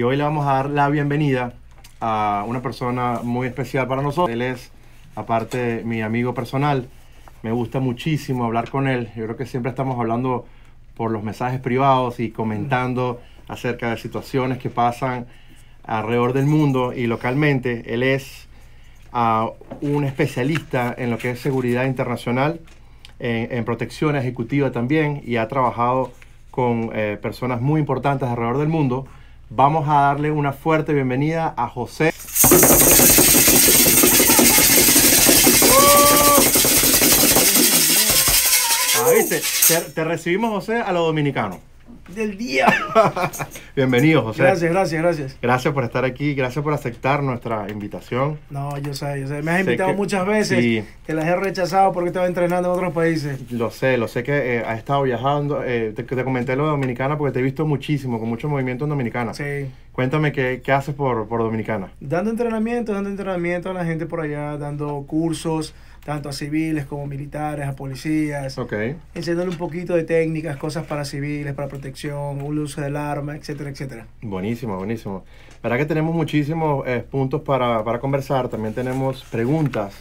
Y hoy le vamos a dar la bienvenida a una persona muy especial para nosotros. Él es, aparte, mi amigo personal. Me gusta muchísimo hablar con él. Yo creo que siempre estamos hablando por los mensajes privados y comentando acerca de situaciones que pasan alrededor del mundo y localmente. Él es ah, un especialista en lo que es seguridad internacional, en, protección ejecutiva también, y ha trabajado con eh, personas muy importantes alrededor del mundo vamos a darle una fuerte bienvenida a José. Ah, te, te recibimos, José, a los dominicanos del día. Bienvenido, José. Gracias, gracias, gracias. Gracias por estar aquí, gracias por aceptar nuestra invitación. No, yo sé, yo sé. Me has invitado muchas veces, sí. te las he rechazado porque estaba entrenando en otros países. Lo sé, lo sé que eh, has estado viajando. Eh, te, comenté lo de Dominicana porque te he visto muchísimo, con mucho movimiento en Dominicana. Sí. Cuéntame qué, haces por, por Dominicana. Dando entrenamiento, dando entrenamiento a la gente por allá, dando cursos tanto a civiles como militares, a policías. Okay. Enseñándole un poquito de técnicas, cosas para civiles, para protección, un uso del arma, etcétera, etcétera. Buenísimo, buenísimo. Verá que tenemos muchísimos eh, puntos para, para, conversar. También tenemos preguntas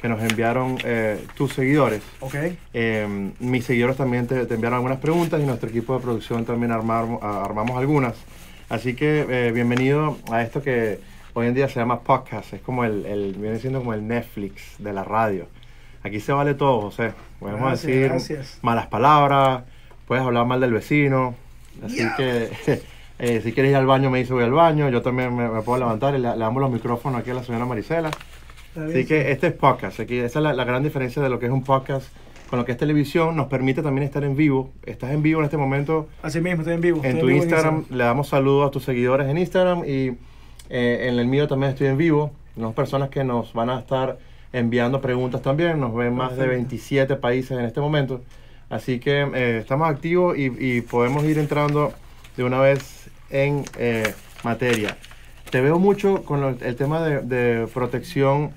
que nos enviaron eh, tus seguidores. Okay. Em, mis seguidores también te, enviaron algunas preguntas y nuestro equipo de producción también armar armamos algunas. Así que eh, bienvenido a esto que hoy en día se llama podcast, es como el, viene siendo como el Netflix de la radio. Aquí se vale todo, José. Podemos decir malas palabras, puedes hablar mal del vecino, así que eh, si quieres ir al baño me dice voy al baño, yo también me, puedo levantar y le, damos los micrófonos aquí a la señora Marisela. así que este es podcast, aquí esa es la, gran diferencia de lo que es un podcast con lo que es televisión, nos permite también estar en vivo. Estás en vivo en este momento. Así mismo, estoy en vivo. En tu Instagram, Instagram, le damos saludos a tus seguidores en Instagram y eh, en el mío también estoy en vivo. Unas personas que nos van a estar enviando preguntas también. Nos ven más de 27 países en este momento. Así que eh, estamos activos y, podemos ir entrando de una vez en eh, materia. Te veo mucho con el tema de, protección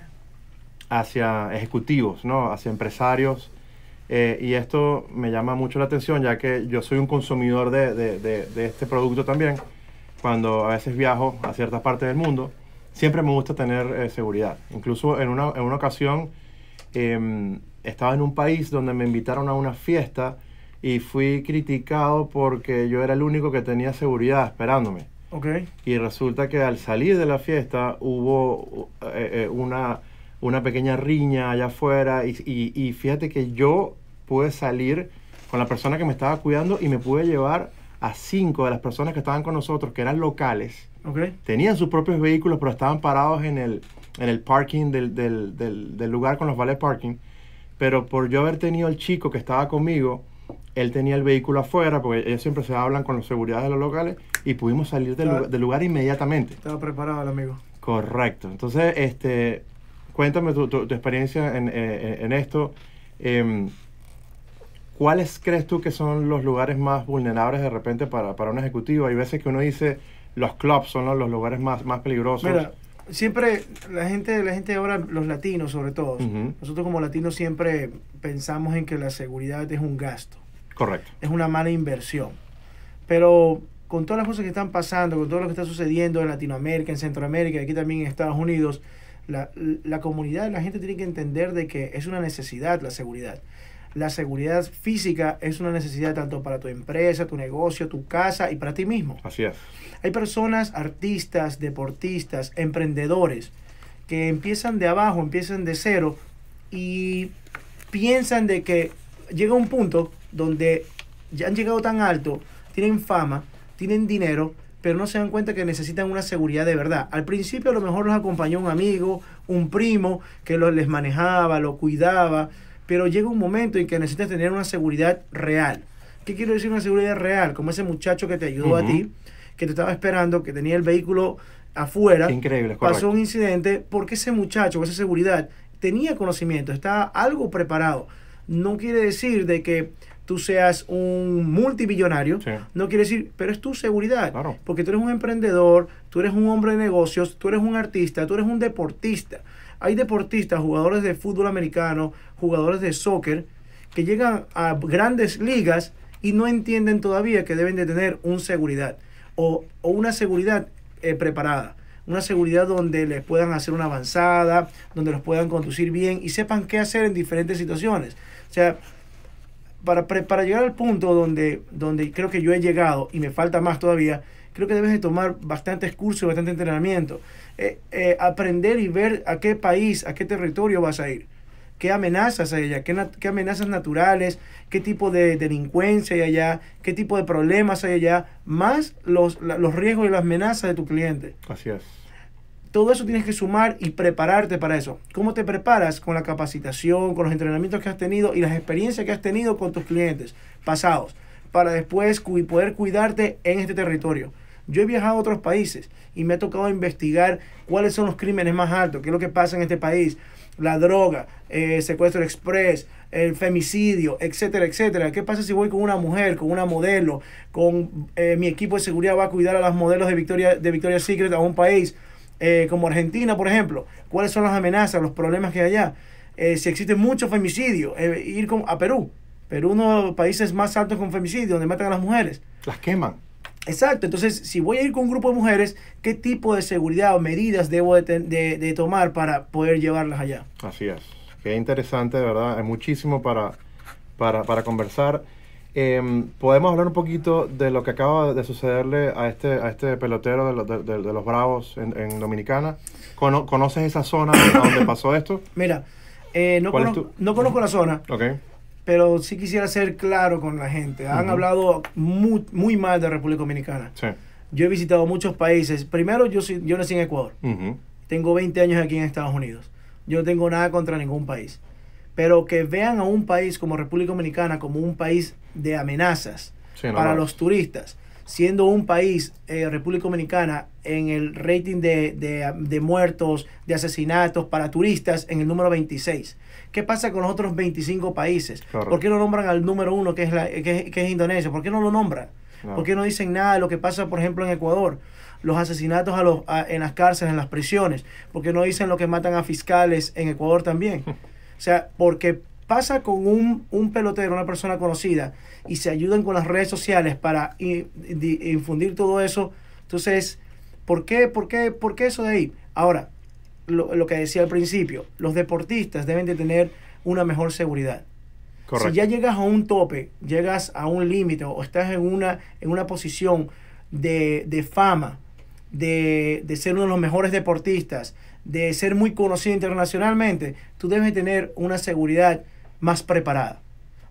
hacia ejecutivos, ¿no? hacia empresarios. y esto me llama mucho la atención, ya que yo soy un consumidor de este producto también cuando a veces viajo a ciertas partes del mundo, siempre me gusta tener eh, seguridad. Incluso en una, ocasión em, estaba en un país donde me invitaron a una fiesta y fui criticado porque yo era el único que tenía seguridad esperándome. Okay. Y resulta que al salir de la fiesta hubo eh, eh, una, una pequeña riña allá afuera y, y, y fíjate que yo pude salir con la persona que me estaba cuidando y me pude llevar a cinco de las personas que estaban con nosotros, que eran locales, tenían sus propios vehículos, pero estaban parados en el, en el parking del, lugar con los valet parking. Pero por yo haber tenido el chico que estaba conmigo, él tenía el vehículo afuera, porque ellos siempre se hablan con los seguridad de los locales, y pudimos salir del, lugar, inmediatamente. Estaba preparado el amigo. Correcto. Entonces, este, cuéntame tu, experiencia en, eh, esto. Em, ¿cuáles crees tú que son los lugares más vulnerables de repente para, un ejecutivo? Hay veces que uno dice, los clubs son los, lugares más, más peligrosos. siempre la gente, la gente ahora, los latinos sobre todo, nosotros como latinos siempre pensamos en que la seguridad es un gasto. Correcto. Es una mala inversión. Pero con todas las cosas que están pasando, con todo lo que está sucediendo en Latinoamérica, en Centroamérica, aquí también en Estados Unidos, la, comunidad, la gente tiene que entender de que es una necesidad la seguridad la seguridad física es una necesidad tanto para tu empresa, tu negocio, tu casa y para ti mismo. Así es. Hay personas, artistas, deportistas, emprendedores, que empiezan de abajo, empiezan de cero y piensan de que llega un punto donde ya han llegado tan alto, tienen fama, tienen dinero, pero no se dan cuenta que necesitan una seguridad de verdad. Al principio a lo mejor los acompañó un amigo, un primo que los, les manejaba, lo cuidaba, pero llega un momento en que necesitas tener una seguridad real. ¿Qué quiero decir una seguridad real? Como ese muchacho que te ayudó a ti, que te estaba esperando, que tenía el vehículo afuera. Increíble, Pasó un incidente porque ese muchacho, esa seguridad, tenía conocimiento, estaba algo preparado. No quiere decir de que tú seas un multimillonario, no quiere decir, pero es tu seguridad. Porque tú eres un emprendedor, tú eres un hombre de negocios, tú eres un artista, tú eres un deportista. Hay deportistas, jugadores de fútbol americano, jugadores de soccer que llegan a grandes ligas y no entienden todavía que deben de tener un seguridad o, una seguridad eh, preparada una seguridad donde les puedan hacer una avanzada, donde los puedan conducir bien y sepan qué hacer en diferentes situaciones. O sea, para, para llegar al punto donde, donde creo que yo he llegado y me falta más todavía, creo que debes de tomar bastantes cursos y bastante entrenamiento. Eh, eh, aprender y ver a qué país, a qué territorio vas a ir qué amenazas hay allá, qué, amenazas naturales, qué tipo de delincuencia hay allá, qué tipo de problemas hay allá, más los, riesgos y las amenazas de tu cliente. Así es. Todo eso tienes que sumar y prepararte para eso. ¿Cómo te preparas? Con la capacitación, con los entrenamientos que has tenido y las experiencias que has tenido con tus clientes pasados, para después poder cuidarte en este territorio. Yo he viajado a otros países y me ha tocado investigar cuáles son los crímenes más altos, qué es lo que pasa en este país, la droga, eh, secuestro express, el femicidio, etcétera, etcétera. ¿Qué pasa si voy con una mujer, con una modelo, con eh, mi equipo de seguridad va a cuidar a las modelos de Victoria, de Victoria Secret a un país eh, como Argentina, por ejemplo? ¿Cuáles son las amenazas, los problemas que hay allá? Eh, si existe mucho femicidio, ir con, a Perú. Perú, uno de los países más altos con femicidio, donde matan a las mujeres. Las queman. Exacto, entonces si voy a ir con un grupo de mujeres, ¿qué tipo de seguridad o medidas debo de, tomar para poder llevarlas allá? Así es, qué interesante, de verdad, hay muchísimo para, para, para conversar. Em, podemos hablar un poquito de lo que acaba de sucederle a este, a este pelotero de, de los Bravos en, Dominicana. ¿Conoces esa zona donde pasó esto? Mira, eh, no, conozco, no conozco la zona. Okay pero sí quisiera ser claro con la gente. Han hablado muy, mal de República Dominicana. Yo he visitado muchos países. Primero, yo, yo nací en Ecuador. Tengo 20 años aquí en Estados Unidos. Yo no tengo nada contra ningún país. Pero que vean a un país como República Dominicana como un país de amenazas para los turistas, siendo un país, eh, República Dominicana, en el rating de, de muertos, de asesinatos para turistas en el número 26 ¿Qué pasa con los otros 25 países? ¿Por qué no nombran al número uno, que es, que, es Indonesia? ¿Por qué no lo nombran? ¿Por qué no dicen nada de lo que pasa, por ejemplo, en Ecuador? Los asesinatos a los, en las cárceles, en las prisiones. ¿Por qué no dicen lo que matan a fiscales en Ecuador también? o sea, ¿por qué pasa con un, pelotero, una persona conocida, y se ayudan con las redes sociales para infundir todo eso. Entonces, ¿por qué, por, qué, ¿por qué eso de ahí? Ahora, lo, que decía al principio, los deportistas deben de tener una mejor seguridad. Si ya llegas a un tope, llegas a un límite o estás en una, en una posición de, fama, de, ser uno de los mejores deportistas, de ser muy conocido internacionalmente, tú debes tener una seguridad más preparada.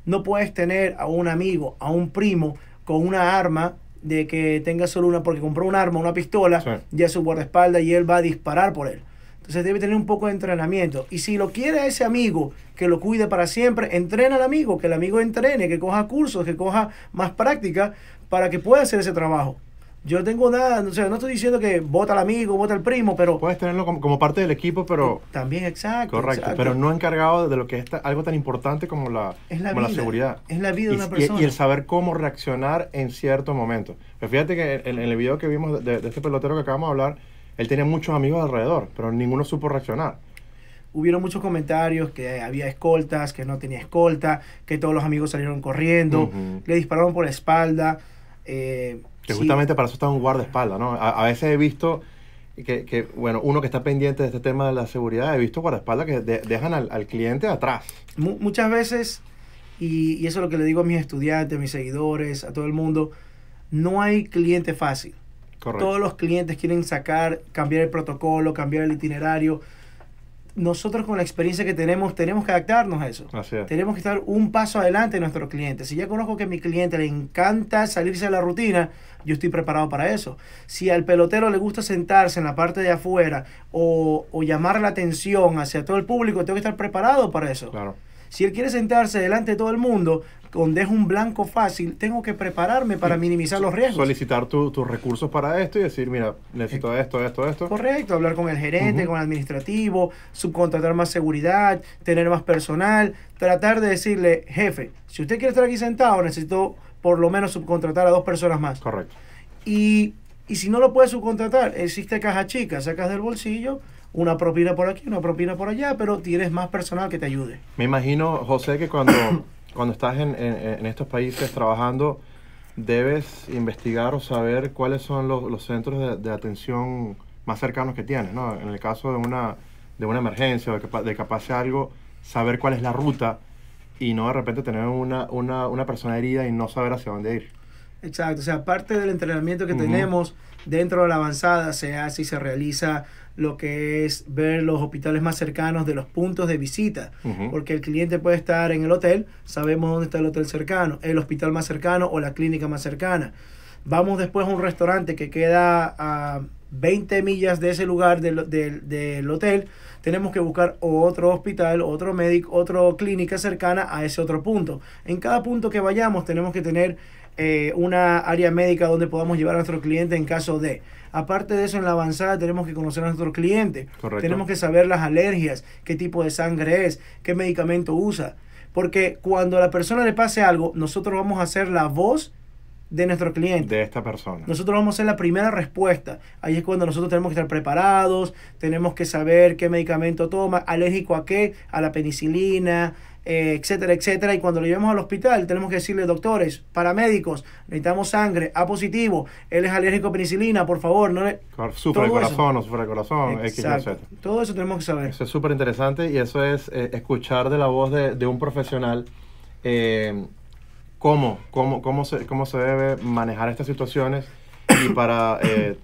No puedes tener a un amigo, a un primo con una arma de que tenga solo una, porque compró un arma, una pistola, ya su guardaespaldas y él va a disparar por él. Entonces debe tener un poco de entrenamiento. Y si lo quiere ese amigo que lo cuide para siempre, entrena al amigo, que el amigo entrene, que coja cursos, que coja más práctica para que pueda hacer ese trabajo. Yo tengo nada, o sea, no estoy diciendo que vota al amigo, vota al primo, pero... Puedes tenerlo como, parte del equipo, pero... También, exacto. Correcto, pero no encargado de lo que es algo tan importante como la, la, seguridad. Es la vida de una persona. Y, el saber cómo reaccionar en cierto momento. fíjate que en, el video que vimos de, este pelotero que acabamos de hablar, él tenía muchos amigos alrededor, pero ninguno supo reaccionar. Hubieron muchos comentarios que había escoltas, que no tenía escolta, que todos los amigos salieron corriendo, le dispararon por la espalda. Eh, que justamente para eso está un guardaespaldas, ¿no? A, veces he visto que, que, bueno, uno que está pendiente de este tema de la seguridad, he visto guardaespaldas que dejan al, cliente atrás. muchas veces, y, y eso es lo que le digo a mis estudiantes, a mis seguidores, a todo el mundo, no hay cliente fácil. Todos los clientes quieren sacar, cambiar el protocolo, cambiar el itinerario. Nosotros con la experiencia que tenemos, tenemos que adaptarnos a eso. Tenemos que estar un paso adelante de nuestros clientes. Si ya conozco que a mi cliente le encanta salirse de la rutina, yo estoy preparado para eso. Si al pelotero le gusta sentarse en la parte de afuera o, o llamar la atención hacia todo el público, tengo que estar preparado para eso. Claro. Si él quiere sentarse delante de todo el mundo, donde es un blanco fácil, tengo que prepararme para minimizar los riesgos. Solicitar tus recursos para esto y decir, mira, necesito esto, esto, esto. Correcto, hablar con el gerente, con el administrativo, subcontratar más seguridad, tener más personal, tratar de decirle, jefe, si usted quiere estar aquí sentado, necesito por lo menos subcontratar a dos personas más. Correcto. Y, y si no lo puede subcontratar, existe caja chica, sacas del bolsillo una propina por aquí, una propina por allá, pero tienes más personal que te ayude. Me imagino, José, que cuando, cuando estás en, en, estos países trabajando, debes investigar o saber cuáles son los, los centros de, atención más cercanos que tienes, ¿no? En el caso de una, de una emergencia o de, que, pase algo, saber cuál es la ruta y no de repente tener una, una, una persona herida y no saber hacia dónde ir. Exacto, o sea, parte del entrenamiento que tenemos dentro de la avanzada se hace y se realiza lo que es ver los hospitales más cercanos de los puntos de visita, porque el cliente puede estar en el hotel, sabemos dónde está el hotel cercano, el hospital más cercano o la clínica más cercana. Vamos después a un restaurante que queda a 20 millas de ese lugar del, del hotel, tenemos que buscar otro hospital, otro médico, otra clínica cercana a ese otro punto. En cada punto que vayamos tenemos que tener eh, una área médica donde podamos llevar a nuestro cliente en caso de. Aparte de eso, en la avanzada tenemos que conocer a nuestro cliente. Tenemos que saber las alergias, qué tipo de sangre es, qué medicamento usa. Porque cuando a la persona le pase algo, nosotros vamos a ser la voz de nuestro cliente. De esta persona. Nosotros vamos a ser la primera respuesta. Ahí es cuando nosotros tenemos que estar preparados, tenemos que saber qué medicamento toma, alérgico a qué, a la penicilina, eh, etcétera, etcétera. Y cuando lo llevemos al hospital, tenemos que decirle, doctores, paramédicos, necesitamos sangre, A positivo, él es alérgico a penicilina, por favor, no le... Sufre el corazón, no sufre el corazón, etcétera Todo eso tenemos que saber. Eso es súper interesante y eso es eh, escuchar de la voz de, un profesional eh, cómo, cómo, se, cómo debe manejar estas situaciones y para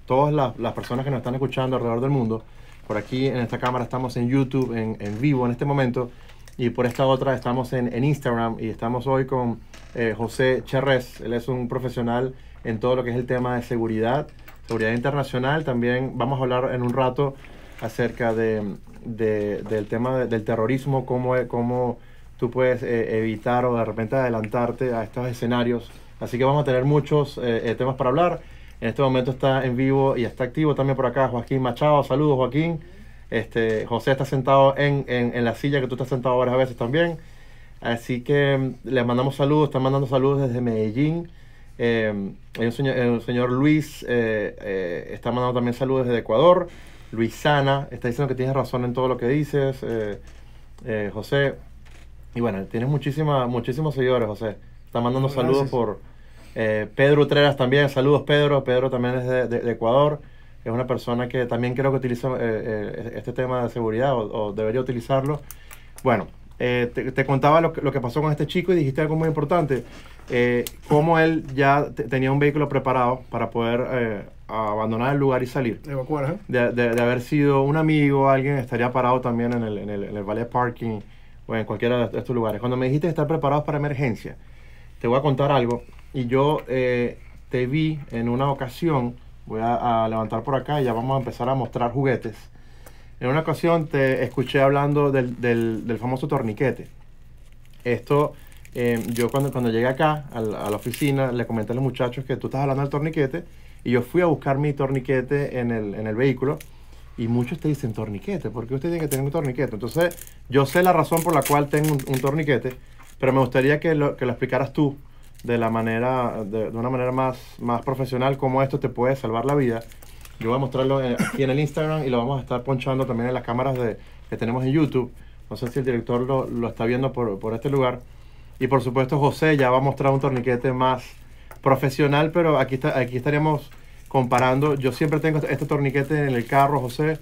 todas las, personas que nos están escuchando alrededor del mundo, por aquí en esta cámara estamos en YouTube, en, en vivo en este momento, y por esta otra estamos en, en Instagram y estamos hoy con eh, José Cherrez. Él es un profesional en todo lo que es el tema de seguridad, seguridad internacional. También vamos a hablar en un rato acerca de, del tema del terrorismo, cómo, eh, cómo tú puedes eh, evitar o de repente adelantarte a estos escenarios. Así que vamos a tener muchos eh, temas para hablar. En este momento está en vivo y está activo también por acá Joaquín Machado. Saludos Joaquín. Este, José está sentado en, la silla que tú estás sentado varias veces también. Así que mm, les mandamos saludos, están mandando saludos desde Medellín. Em, el, señor, Luis eh, eh, está mandando también saludos desde Ecuador. Luisana está diciendo que tienes razón en todo lo que dices. Eh, José, y bueno, tienes muchísima, muchísimos seguidores, José. Está mandando saludos por Pedro Utreras también. Saludos, Pedro. Pedro también es de Ecuador es una persona que también creo que utiliza eh, eh, este tema de seguridad o, debería utilizarlo. Bueno, eh, te, contaba lo que, lo que, pasó con este chico y dijiste algo muy importante, cómo él ya tenía un vehículo preparado para poder abandonar el lugar y salir. de, de, haber sido un amigo, o alguien estaría parado también en el, en el, valet parking o en cualquiera de estos lugares. Cuando me dijiste estar preparados para emergencia, te voy a contar algo. Y yo te vi en una ocasión Voy a, levantar por acá y ya vamos a empezar a mostrar juguetes. En una ocasión te escuché hablando del, del, famoso torniquete. Esto, eh, yo cuando, cuando llegué acá a la, oficina, le comenté a los muchachos que tú estás hablando del torniquete y yo fui a buscar mi torniquete en el, en el vehículo y muchos te dicen torniquete, ¿por qué usted tiene que tener un torniquete? Entonces, yo sé la razón por la cual tengo un, un torniquete, pero me gustaría que lo, que lo explicaras tú de la manera, de, una manera más, más profesional, cómo esto te puede salvar la vida. Yo voy a mostrarlo eh, aquí en el Instagram y lo vamos a estar ponchando también en las cámaras de, que tenemos en YouTube. No sé si el director lo, está viendo por, por, este lugar. Y por supuesto José ya va a mostrar un torniquete más profesional, pero aquí, está, aquí estaríamos comparando. Yo siempre tengo este, este torniquete en el carro, José.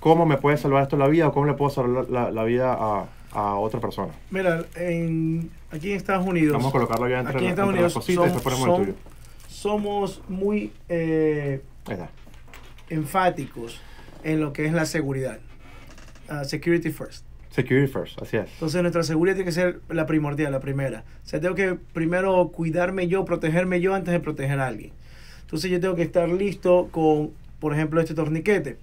¿Cómo me puede salvar esto la vida o cómo le puedo salvar la, la vida a, a otra persona. Mira, en, aquí en Estados Unidos. Vamos a colocarlo ya entre, en Estados Unidos, las somos, Somos muy eh, enfáticos en lo que es la seguridad. Ah, security first. Security first, así es. Entonces nuestra seguridad tiene que ser la primordial, la primera. O sea, tengo que primero cuidarme yo, protegerme yo antes de proteger a alguien. Entonces yo tengo que estar listo con, por ejemplo, este torniquete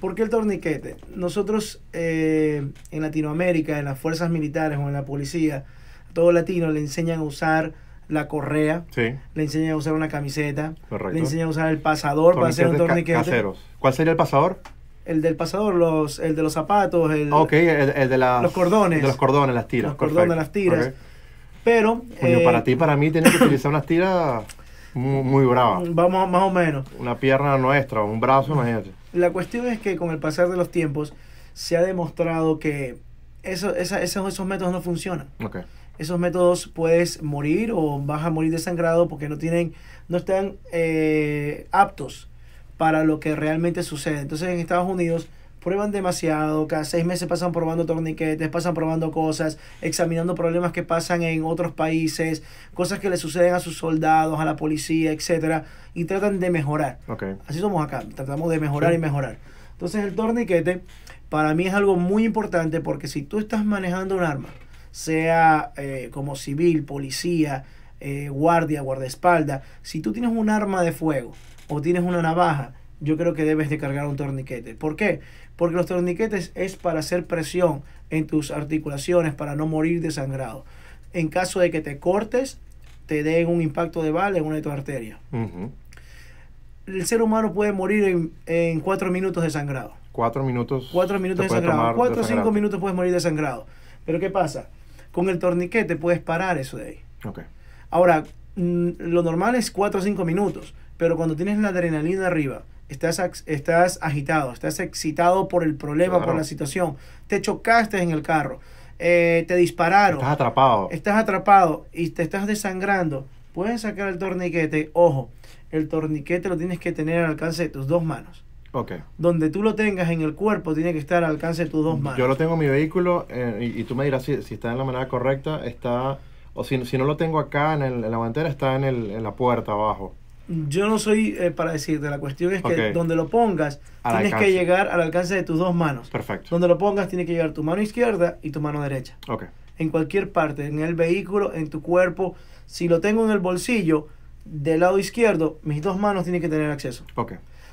¿Por qué el torniquete? Nosotros eh, en Latinoamérica, en las fuerzas militares o en la policía, todo latino le enseñan a usar la correa, le enseñan a usar una camiseta, le enseñan a usar el pasador para hacer un torniquete. Caseros. ¿Cuál sería el pasador? El del pasador, los, el de los zapatos, el, ah, el, de los cordones. los cordones, las tiras. Los cordones, las tiras. Pero... Coño, eh, para ti, para mí, tienes que utilizar unas tiras muy, muy bravas. Vamos, más o menos. Una pierna nuestra, un brazo, imagínate. La cuestión es que con el pasar de los tiempos se ha demostrado que eso, esa, esos, esos, métodos no funcionan. Esos métodos puedes morir o vas a morir desangrado porque no tienen, no están eh, aptos para lo que realmente sucede. Entonces en Estados Unidos prueban demasiado, cada seis meses pasan probando torniquetes, pasan probando cosas, examinando problemas que pasan en otros países, cosas que le suceden a sus soldados, a la policía, etcétera, y tratan de mejorar. Así somos acá, tratamos de mejorar y mejorar. Entonces el torniquete para mí es algo muy importante porque si tú estás manejando un arma, sea eh, como civil, policía, eh, guardia, guardaespaldas, si tú tienes un arma de fuego o tienes una navaja, yo creo que debes de cargar un torniquete. ¿Por qué? porque los torniquetes es para hacer presión en tus articulaciones para no morir desangrado. En caso de que te cortes, te den un impacto de bala en una de tus arterias. El ser humano puede morir en, cuatro minutos de sangrado. Cuatro minutos. Cuatro minutos de sangrado. Cuatro o cinco minutos puedes morir de sangrado. Pero ¿qué pasa? Con el torniquete puedes parar eso de ahí. Okay. Ahora, mm, lo normal es cuatro o cinco minutos, pero cuando tienes la adrenalina arriba, estás, estás agitado, estás excitado por el problema, por la situación, te chocaste en el carro, eh, te dispararon. Estás atrapado. Estás atrapado y te estás desangrando. Puedes sacar el torniquete, ojo, el torniquete lo tienes que tener al alcance de tus dos manos. Okay. Donde tú lo tengas en el cuerpo, tiene que estar al alcance de tus dos manos. Yo lo tengo en mi vehículo eh, y, tú me dirás si, está en la manera correcta, está, o si, si no lo tengo acá en, el, la mantera está en, el, en la puerta abajo yo no soy eh, para decirte, la cuestión es que donde lo pongas tienes que llegar al alcance de tus dos manos. Perfecto. Donde lo pongas tiene que llegar tu mano izquierda y tu mano derecha. En cualquier parte, en el vehículo, en tu cuerpo. Si lo tengo en el bolsillo, del lado izquierdo, mis dos manos tienen que tener acceso.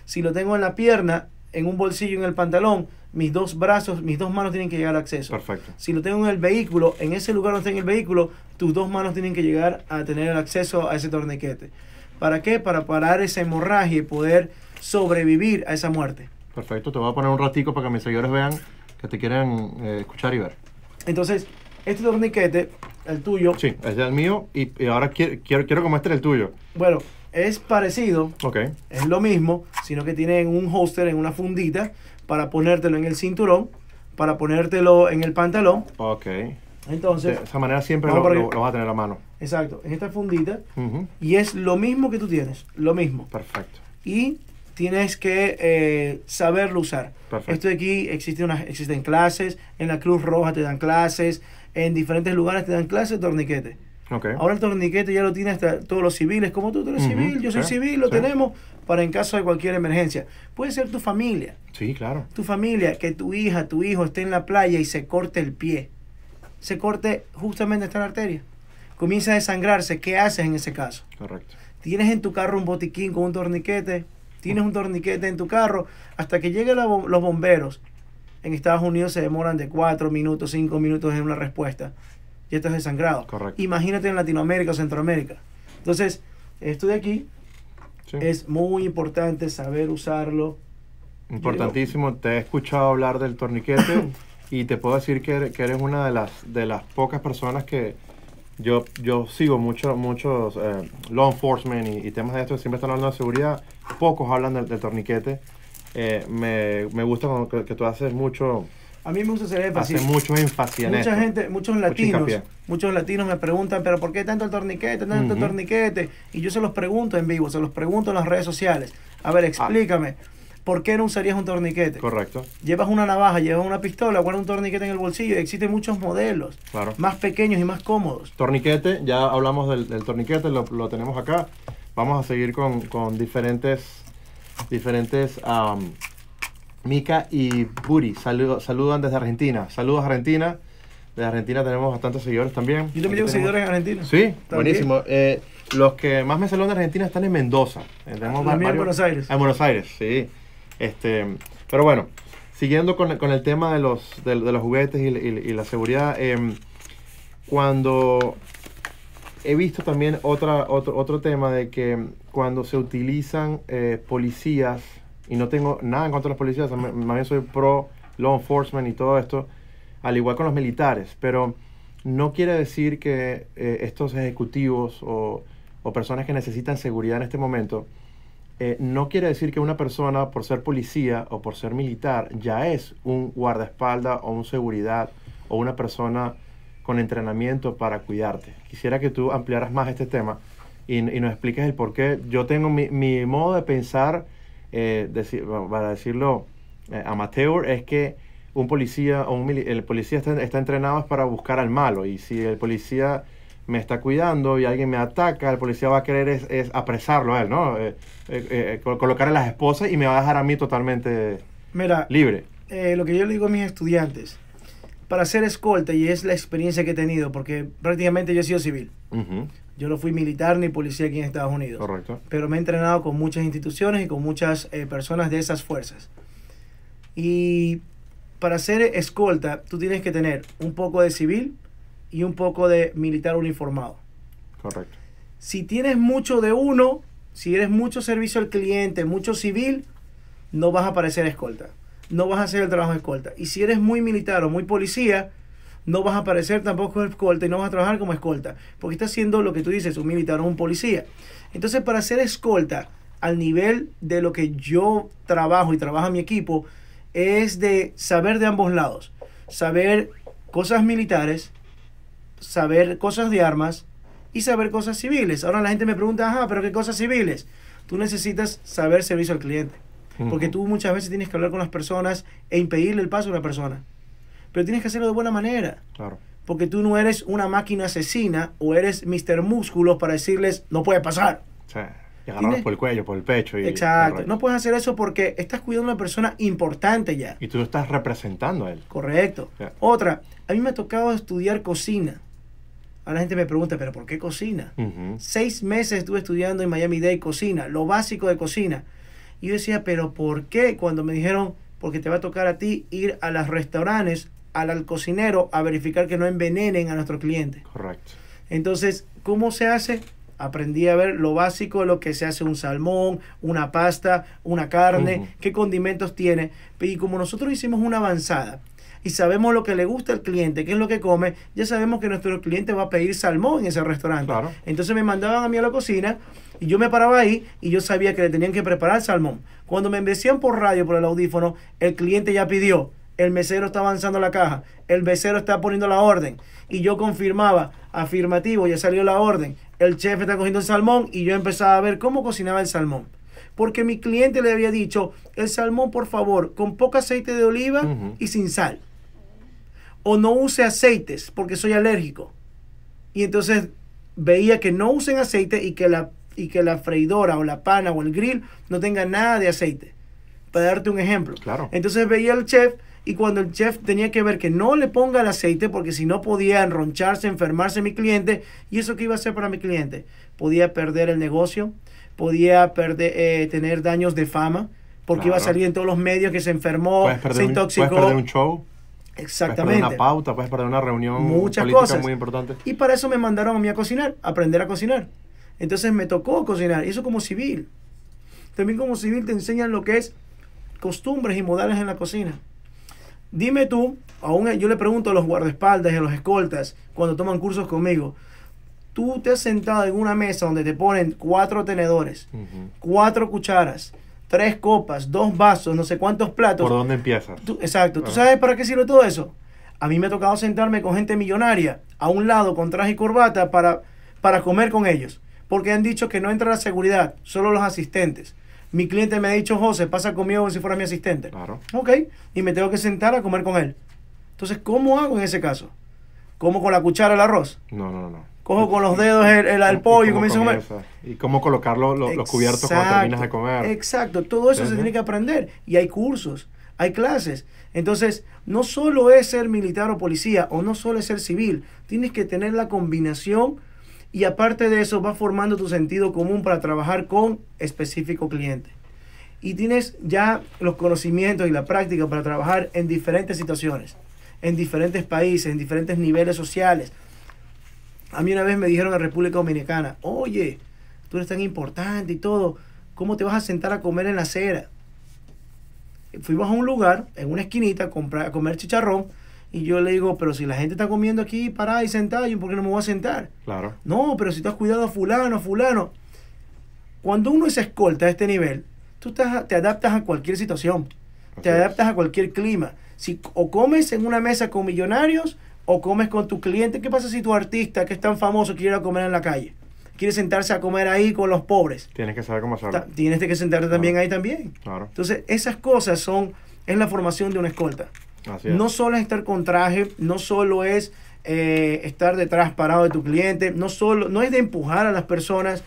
Si lo tengo en la pierna, en un bolsillo, en el pantalón, mis dos brazos, mis dos manos tienen que llegar a acceso. Perfecto. Si lo tengo en el vehículo, en ese lugar donde está en el vehículo, tus dos manos tienen que llegar a tener acceso a ese torniquete. ¿Para qué? Para parar esa hemorragia y poder sobrevivir a esa muerte. Perfecto, te voy a poner un ratico para que mis seguidores vean que te quieren eh, escuchar y ver. Entonces, este torniquete, el tuyo. Sí, es el mío y, ahora quiero, quiero, que muestre el tuyo. Bueno, es parecido. Ok. Es lo mismo, sino que tiene un holster en una fundita para ponértelo en el cinturón, para ponértelo en el pantalón. Ok. Entonces, de esa manera siempre lo, vas a tener a mano. Exacto, en esta fundita. Y es lo mismo que tú tienes, lo mismo. Perfecto. Y tienes que eh, saberlo usar. Perfecto. Esto de aquí existe una, existen clases, en la Cruz Roja te dan clases, en diferentes lugares te dan clases de torniquete. Okay. Ahora el torniquete ya lo tienen hasta todos los civiles, como tú, tú eres civil, yo soy civil, lo tenemos para en caso de cualquier emergencia. Puede ser tu familia. Sí, claro. Tu familia, que tu hija, tu hijo esté en la playa y se corte el pie se corte justamente esta arteria. Comienza a desangrarse. ¿Qué haces en ese caso? Correcto. Tienes en tu carro un botiquín con un torniquete. Tienes un torniquete en tu carro. Hasta que lleguen los bomberos. En Estados Unidos se demoran de 4 minutos, 5 minutos en una respuesta. Ya estás desangrado. Correcto. Imagínate en Latinoamérica o Centroamérica. Entonces, esto de aquí es muy importante saber usarlo. Importantísimo, te he escuchado hablar del torniquete y te puedo decir que eres, que eres una de las, de las pocas personas que yo, yo sigo mucho, muchos eh, law enforcement y, temas de esto, siempre están hablando de seguridad, pocos hablan del, torniquete. Eh, me, me, gusta que, que, tú haces mucho... A mí me gusta hacer énfasis. Hace mucho énfasis Mucha gente, muchos latinos, muchos latinos me preguntan, pero ¿por qué tanto el torniquete, tanto este torniquete? Y yo se los pregunto en vivo, se los pregunto en las redes sociales. A ver, ah. explícame. ¿Por qué no usarías un torniquete? Correcto. Llevas una navaja, llevas una pistola, guarda un torniquete en el bolsillo. existen muchos modelos, claro. más pequeños y más cómodos. Torniquete, ya hablamos del, torniquete, lo, tenemos acá. Vamos a seguir con, diferentes, diferentes Mica y Buri, saludo, saludan desde Argentina. Saludos Argentina. De Argentina tenemos bastantes seguidores también. Yo también tengo seguidores en Argentina. Sí, buenísimo. Eh, los que más me saludan de Argentina están en Mendoza. Eh, tenemos en Buenos Aires. Ah, en Buenos Aires, sí. Este, pero bueno, siguiendo con, el tema de los, juguetes y, la seguridad, em, cuando he visto también otra, otro, otro tema de que cuando se utilizan eh, policías, y no tengo nada en contra de los policías, más bien soy pro law enforcement y todo esto, al igual con los militares, pero no quiere decir que eh, estos ejecutivos o, o personas que necesitan seguridad en este momento, eh, no quiere decir que una persona por ser policía o por ser militar ya es un guardaespaldas o un seguridad o una persona con entrenamiento para cuidarte. Quisiera que tú ampliaras más este tema y, nos expliques el por qué. Yo tengo mi, modo de pensar, eh, para decirlo eh, amateur, es que un policía o un el policía está, está entrenado para buscar al malo y si el policía me está cuidando y alguien me ataca, el policía va a querer es, apresarlo a él, ¿no? Eh, eh, eh, colocar a las esposas y me va a dejar a mí totalmente Mira, libre. lo que yo le digo a mis estudiantes, para ser escolta, y es la experiencia que he tenido, porque prácticamente yo he sido civil. Yo no fui militar ni policía aquí en Estados Unidos. Correcto. Pero me he entrenado con muchas instituciones y con muchas personas de esas fuerzas. Y para ser escolta, tú tienes que tener un poco de civil, y un poco de militar uniformado. Correcto. Si tienes mucho de uno, si eres mucho servicio al cliente, mucho civil, no vas a parecer escolta. No vas a hacer el trabajo de escolta. Y si eres muy militar o muy policía, no vas a aparecer tampoco escolta y no vas a trabajar como escolta, porque estás haciendo lo que tú dices, un militar o un policía. Entonces, para ser escolta al nivel de lo que yo trabajo y trabaja mi equipo, es de saber de ambos lados, saber cosas militares, saber cosas de armas y saber cosas civiles. Ahora la gente me pregunta, ajá, pero ¿qué cosas civiles? Tú necesitas saber servicio al cliente. Porque tú muchas veces tienes que hablar con las personas e impedirle el paso a una persona. Pero tienes que hacerlo de buena manera. Claro. Porque tú no eres una máquina asesina o eres Mr. Músculos para decirles, no puede pasar. Sí. Y por el cuello, por el pecho. Y Exacto. No puedes hacer eso porque estás cuidando a una persona importante ya. Y tú estás representando a él. Correcto. Otra, a mí me ha tocado estudiar cocina. Ahora la gente me pregunta, ¿pero por qué cocina? Seis meses estuve estudiando en Miami day cocina, lo básico de cocina. Y yo decía, ¿pero por qué? Cuando me dijeron, porque te va a tocar a ti ir a los restaurantes, al, al cocinero, a verificar que no envenenen a nuestro cliente Correcto. Entonces, ¿cómo se hace? aprendí a ver lo básico, lo que se hace un salmón, una pasta, una carne, qué condimentos tiene. Y como nosotros hicimos una avanzada, y sabemos lo que le gusta al cliente, qué es lo que come, ya sabemos que nuestro cliente va a pedir salmón en ese restaurante. Entonces me mandaban a mí a la cocina y yo me paraba ahí y yo sabía que le tenían que preparar salmón. Cuando me decían por radio, por el audífono, el cliente ya pidió, el mesero está avanzando la caja, el mesero está poniendo la orden y yo confirmaba, afirmativo, ya salió la orden, el chef está cogiendo el salmón y yo empezaba a ver cómo cocinaba el salmón. Porque mi cliente le había dicho, el salmón por favor, con poco aceite de oliva y sin sal. O no use aceites porque soy alérgico. Y entonces veía que no usen aceite y que la, y que la freidora o la pana o el grill no tenga nada de aceite. Para darte un ejemplo. Claro. Entonces veía al chef y cuando el chef tenía que ver que no le ponga el aceite porque si no podía enroncharse, enfermarse mi cliente. ¿Y eso qué iba a hacer para mi cliente? Podía perder el negocio, podía perder, eh, tener daños de fama porque iba a salir en todos los medios que se enfermó, se intoxicó. Un, puedes perder un show. Exactamente. una pauta, puedes perder una reunión Muchas cosas. muy importante. Y para eso me mandaron a mí a cocinar, aprender a cocinar. Entonces me tocó cocinar, y eso como civil. También como civil te enseñan lo que es costumbres y modales en la cocina. Dime tú, aún yo le pregunto a los guardaespaldas y a los escoltas cuando toman cursos conmigo, tú te has sentado en una mesa donde te ponen cuatro tenedores, cuatro cucharas, tres copas, dos vasos, no sé cuántos platos. ¿Por dónde empieza, exacto. ¿Tú ah. sabes para qué sirve todo eso? A mí me ha tocado sentarme con gente millonaria a un lado con traje y corbata para, para comer con ellos. Porque han dicho que no entra la seguridad, solo los asistentes. Mi cliente me ha dicho, José, pasa conmigo como si fuera mi asistente. Claro. Ok, y me tengo que sentar a comer con él. Entonces, ¿cómo hago en ese caso? ¿Como con la cuchara el arroz? No, no, no cojo con los dedos el, el, pollo y, comienzo a comer. Y cómo colocar los cubiertos cuando terminas de comer. Exacto, todo eso se tiene que aprender y hay cursos, hay clases. Entonces, no solo es ser militar o policía o no solo es ser civil, tienes que tener la combinación y aparte de eso vas formando tu sentido común para trabajar con específico cliente. Y tienes ya los conocimientos y la práctica para trabajar en diferentes situaciones, en diferentes países, en diferentes niveles sociales. A mí una vez me dijeron en República Dominicana, oye, tú eres tan importante y todo, ¿cómo te vas a sentar a comer en la acera? Fuimos a un lugar, en una esquinita, a, comer chicharrón, y yo le digo, pero si la gente está comiendo aquí parada y sentada, ¿yo por qué no me voy a sentar? Claro. No, pero si tú has cuidado a fulano, fulano. Cuando uno es escolta a este nivel, tú te, te adaptas a cualquier situación, te adaptas a cualquier clima. Si o comes en una mesa con millonarios o comes con tu cliente. ¿Qué pasa si tu artista, que es tan famoso, quiere comer en la calle? Quiere sentarse a comer ahí con los pobres. Tienes que saber cómo hacerlo. Tienes que sentarte también ahí también. Claro. Entonces, esas cosas son, es la formación de una escolta. Así es. No solo es estar con traje, no solo es eh, estar detrás parado de tu cliente, no solo, no es de empujar a las personas.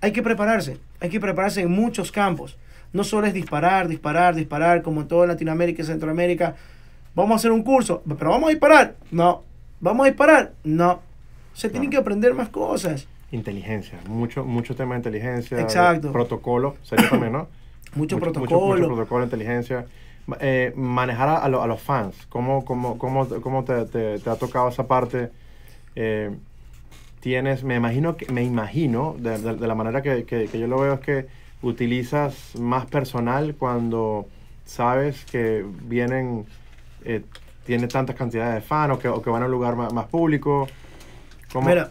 Hay que prepararse, hay que prepararse en muchos campos. No solo es disparar, disparar, disparar, como en toda Latinoamérica y Centroamérica, Vamos a hacer un curso, pero vamos a disparar. No. Vamos a disparar. No. Se tienen que aprender más cosas. Inteligencia, mucho, mucho tema de inteligencia. Exacto. Protocolo, sería también, ¿no? mucho, mucho, protocolo. Mucho, protocolo, inteligencia. Eh, manejar a, los fans, ¿cómo, cómo, te, ha tocado esa parte? Eh, tienes, me imagino, que, me imagino de, la manera que, yo lo veo es que utilizas más personal cuando sabes que vienen eh, tiene tantas cantidades de fans o que, van a un lugar más, público? Mira,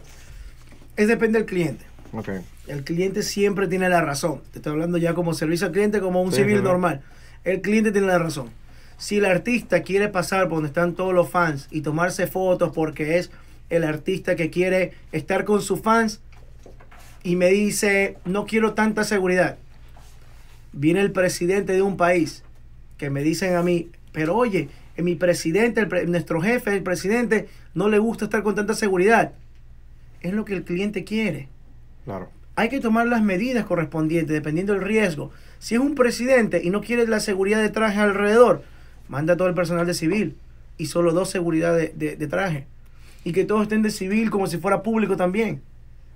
es depende del cliente. Okay. El cliente siempre tiene la razón. Te estoy hablando ya como servicio al cliente, como un civil normal. El cliente tiene la razón. Si el artista quiere pasar por donde están todos los fans y tomarse fotos porque es el artista que quiere estar con sus fans y me dice, no quiero tanta seguridad. Viene el presidente de un país que me dicen a mí, pero oye, mi presidente, nuestro jefe, el presidente, no le gusta estar con tanta seguridad. Es lo que el cliente quiere. Claro. Hay que tomar las medidas correspondientes dependiendo del riesgo. Si es un presidente y no quiere la seguridad de traje alrededor, manda todo el personal de civil y solo dos seguridad de, traje. Y que todos estén de civil como si fuera público también.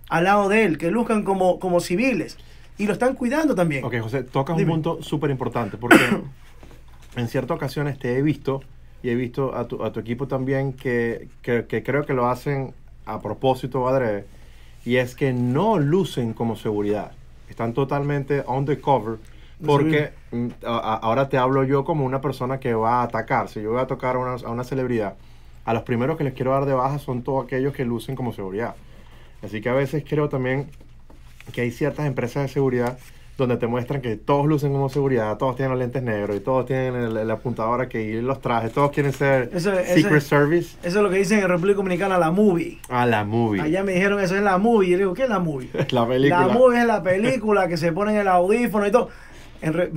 Al lado de él, que luzcan como, como civiles. Y lo están cuidando también. Ok, José, tocas un punto súper importante porque en ciertas ocasiones te he visto, y he visto a tu, a tu equipo también, que, que, creo que lo hacen a propósito, madre. y es que no lucen como seguridad. Están totalmente on the cover, porque mm, ahora te hablo yo como una persona que va a atacar. Si yo voy a tocar a una, a una celebridad, a los primeros que les quiero dar de baja son todos aquellos que lucen como seguridad. Así que a veces creo también que hay ciertas empresas de seguridad donde te muestran que todos lucen como seguridad, todos tienen los lentes negros y todos tienen la apuntadora que ir los trajes, todos quieren ser Secret Service. Eso es lo que dicen en República Dominicana, la movie. A ah, la movie. Allá me dijeron eso es la movie. Y yo digo, ¿qué es la movie? la película. La movie es la película que se pone en el audífono y todo. Se pone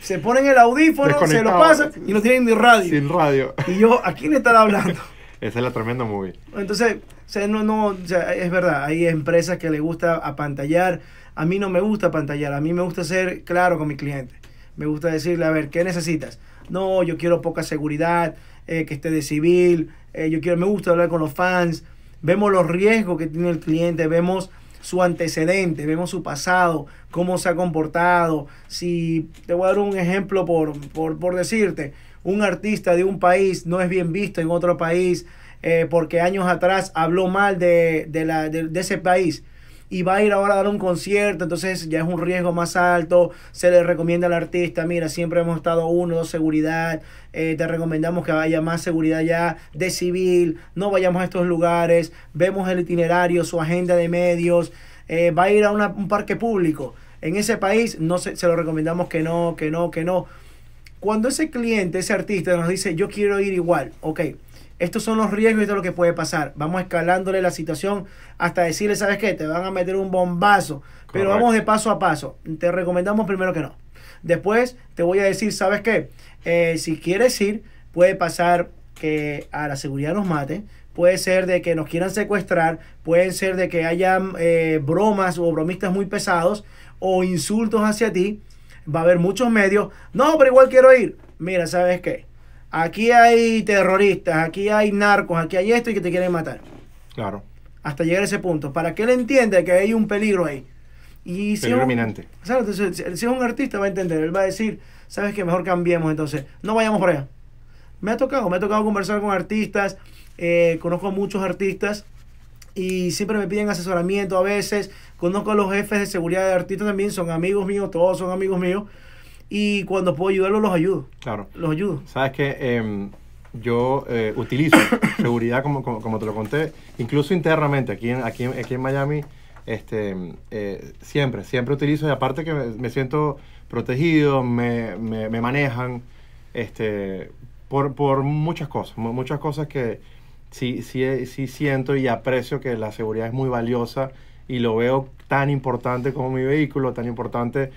Se ponen el audífono, se lo pasan y no tienen ni radio. Sin radio. Y yo, ¿a quién están hablando? Esa es la tremenda movie. Entonces, no, es verdad, hay empresas que le gusta apantallar a mí no me gusta pantallar, a mí me gusta ser claro con mi cliente. Me gusta decirle, a ver, ¿qué necesitas? No, yo quiero poca seguridad, eh, que esté de civil, eh, yo quiero, me gusta hablar con los fans. Vemos los riesgos que tiene el cliente, vemos su antecedente, vemos su pasado, cómo se ha comportado. Si te voy a dar un ejemplo por, por, decirte, un artista de un país no es bien visto en otro país eh, porque años atrás habló mal de, de ese país y va a ir ahora a dar un concierto, entonces ya es un riesgo más alto, se le recomienda al artista, mira, siempre hemos estado uno, dos, seguridad, eh, te recomendamos que haya más seguridad ya de civil, no vayamos a estos lugares, vemos el itinerario, su agenda de medios, eh, va a ir a un parque público. En ese país no se, se lo recomendamos que no, que no, que no. Cuando ese cliente, ese artista nos dice, yo quiero ir igual, ok, estos son los riesgos y todo lo que puede pasar. Vamos escalándole la situación hasta decirle, ¿sabes qué? Te van a meter un bombazo. Pero vamos de paso a paso. Te recomendamos primero que no. Después te voy a decir, ¿sabes qué? Eh, si quieres ir, puede pasar que a la seguridad nos mate, puede ser de que nos quieran secuestrar, pueden ser de que haya eh, bromas o bromistas muy pesados o insultos hacia ti. Va a haber muchos medios. No, pero igual quiero ir. Mira, ¿sabes qué? aquí hay terroristas, aquí hay narcos, aquí hay esto y que te quieren matar. Claro. Hasta llegar a ese punto. Para que él entienda que hay un peligro ahí. Y si peligro inminente. entonces, si es un artista va a entender, él va a decir, sabes que mejor cambiemos, entonces, no vayamos por allá. Me ha tocado, me ha tocado conversar con artistas, eh, conozco a muchos artistas y siempre me piden asesoramiento a veces, conozco a los jefes de seguridad de artistas también, son amigos míos, todos son amigos míos y cuando puedo ayudarlos, los ayudo. Claro. Los ayudo. Sabes que em, yo eh, utilizo seguridad, como, como, te lo conté, incluso internamente, aquí en, aquí, aquí en Miami, este, em, eh, siempre, siempre utilizo, y aparte que me, siento protegido, me, me, me, manejan, este, por, por muchas cosas, muchas cosas que sí, sí, sí siento y aprecio que la seguridad es muy valiosa y lo veo tan importante como mi vehículo, tan importante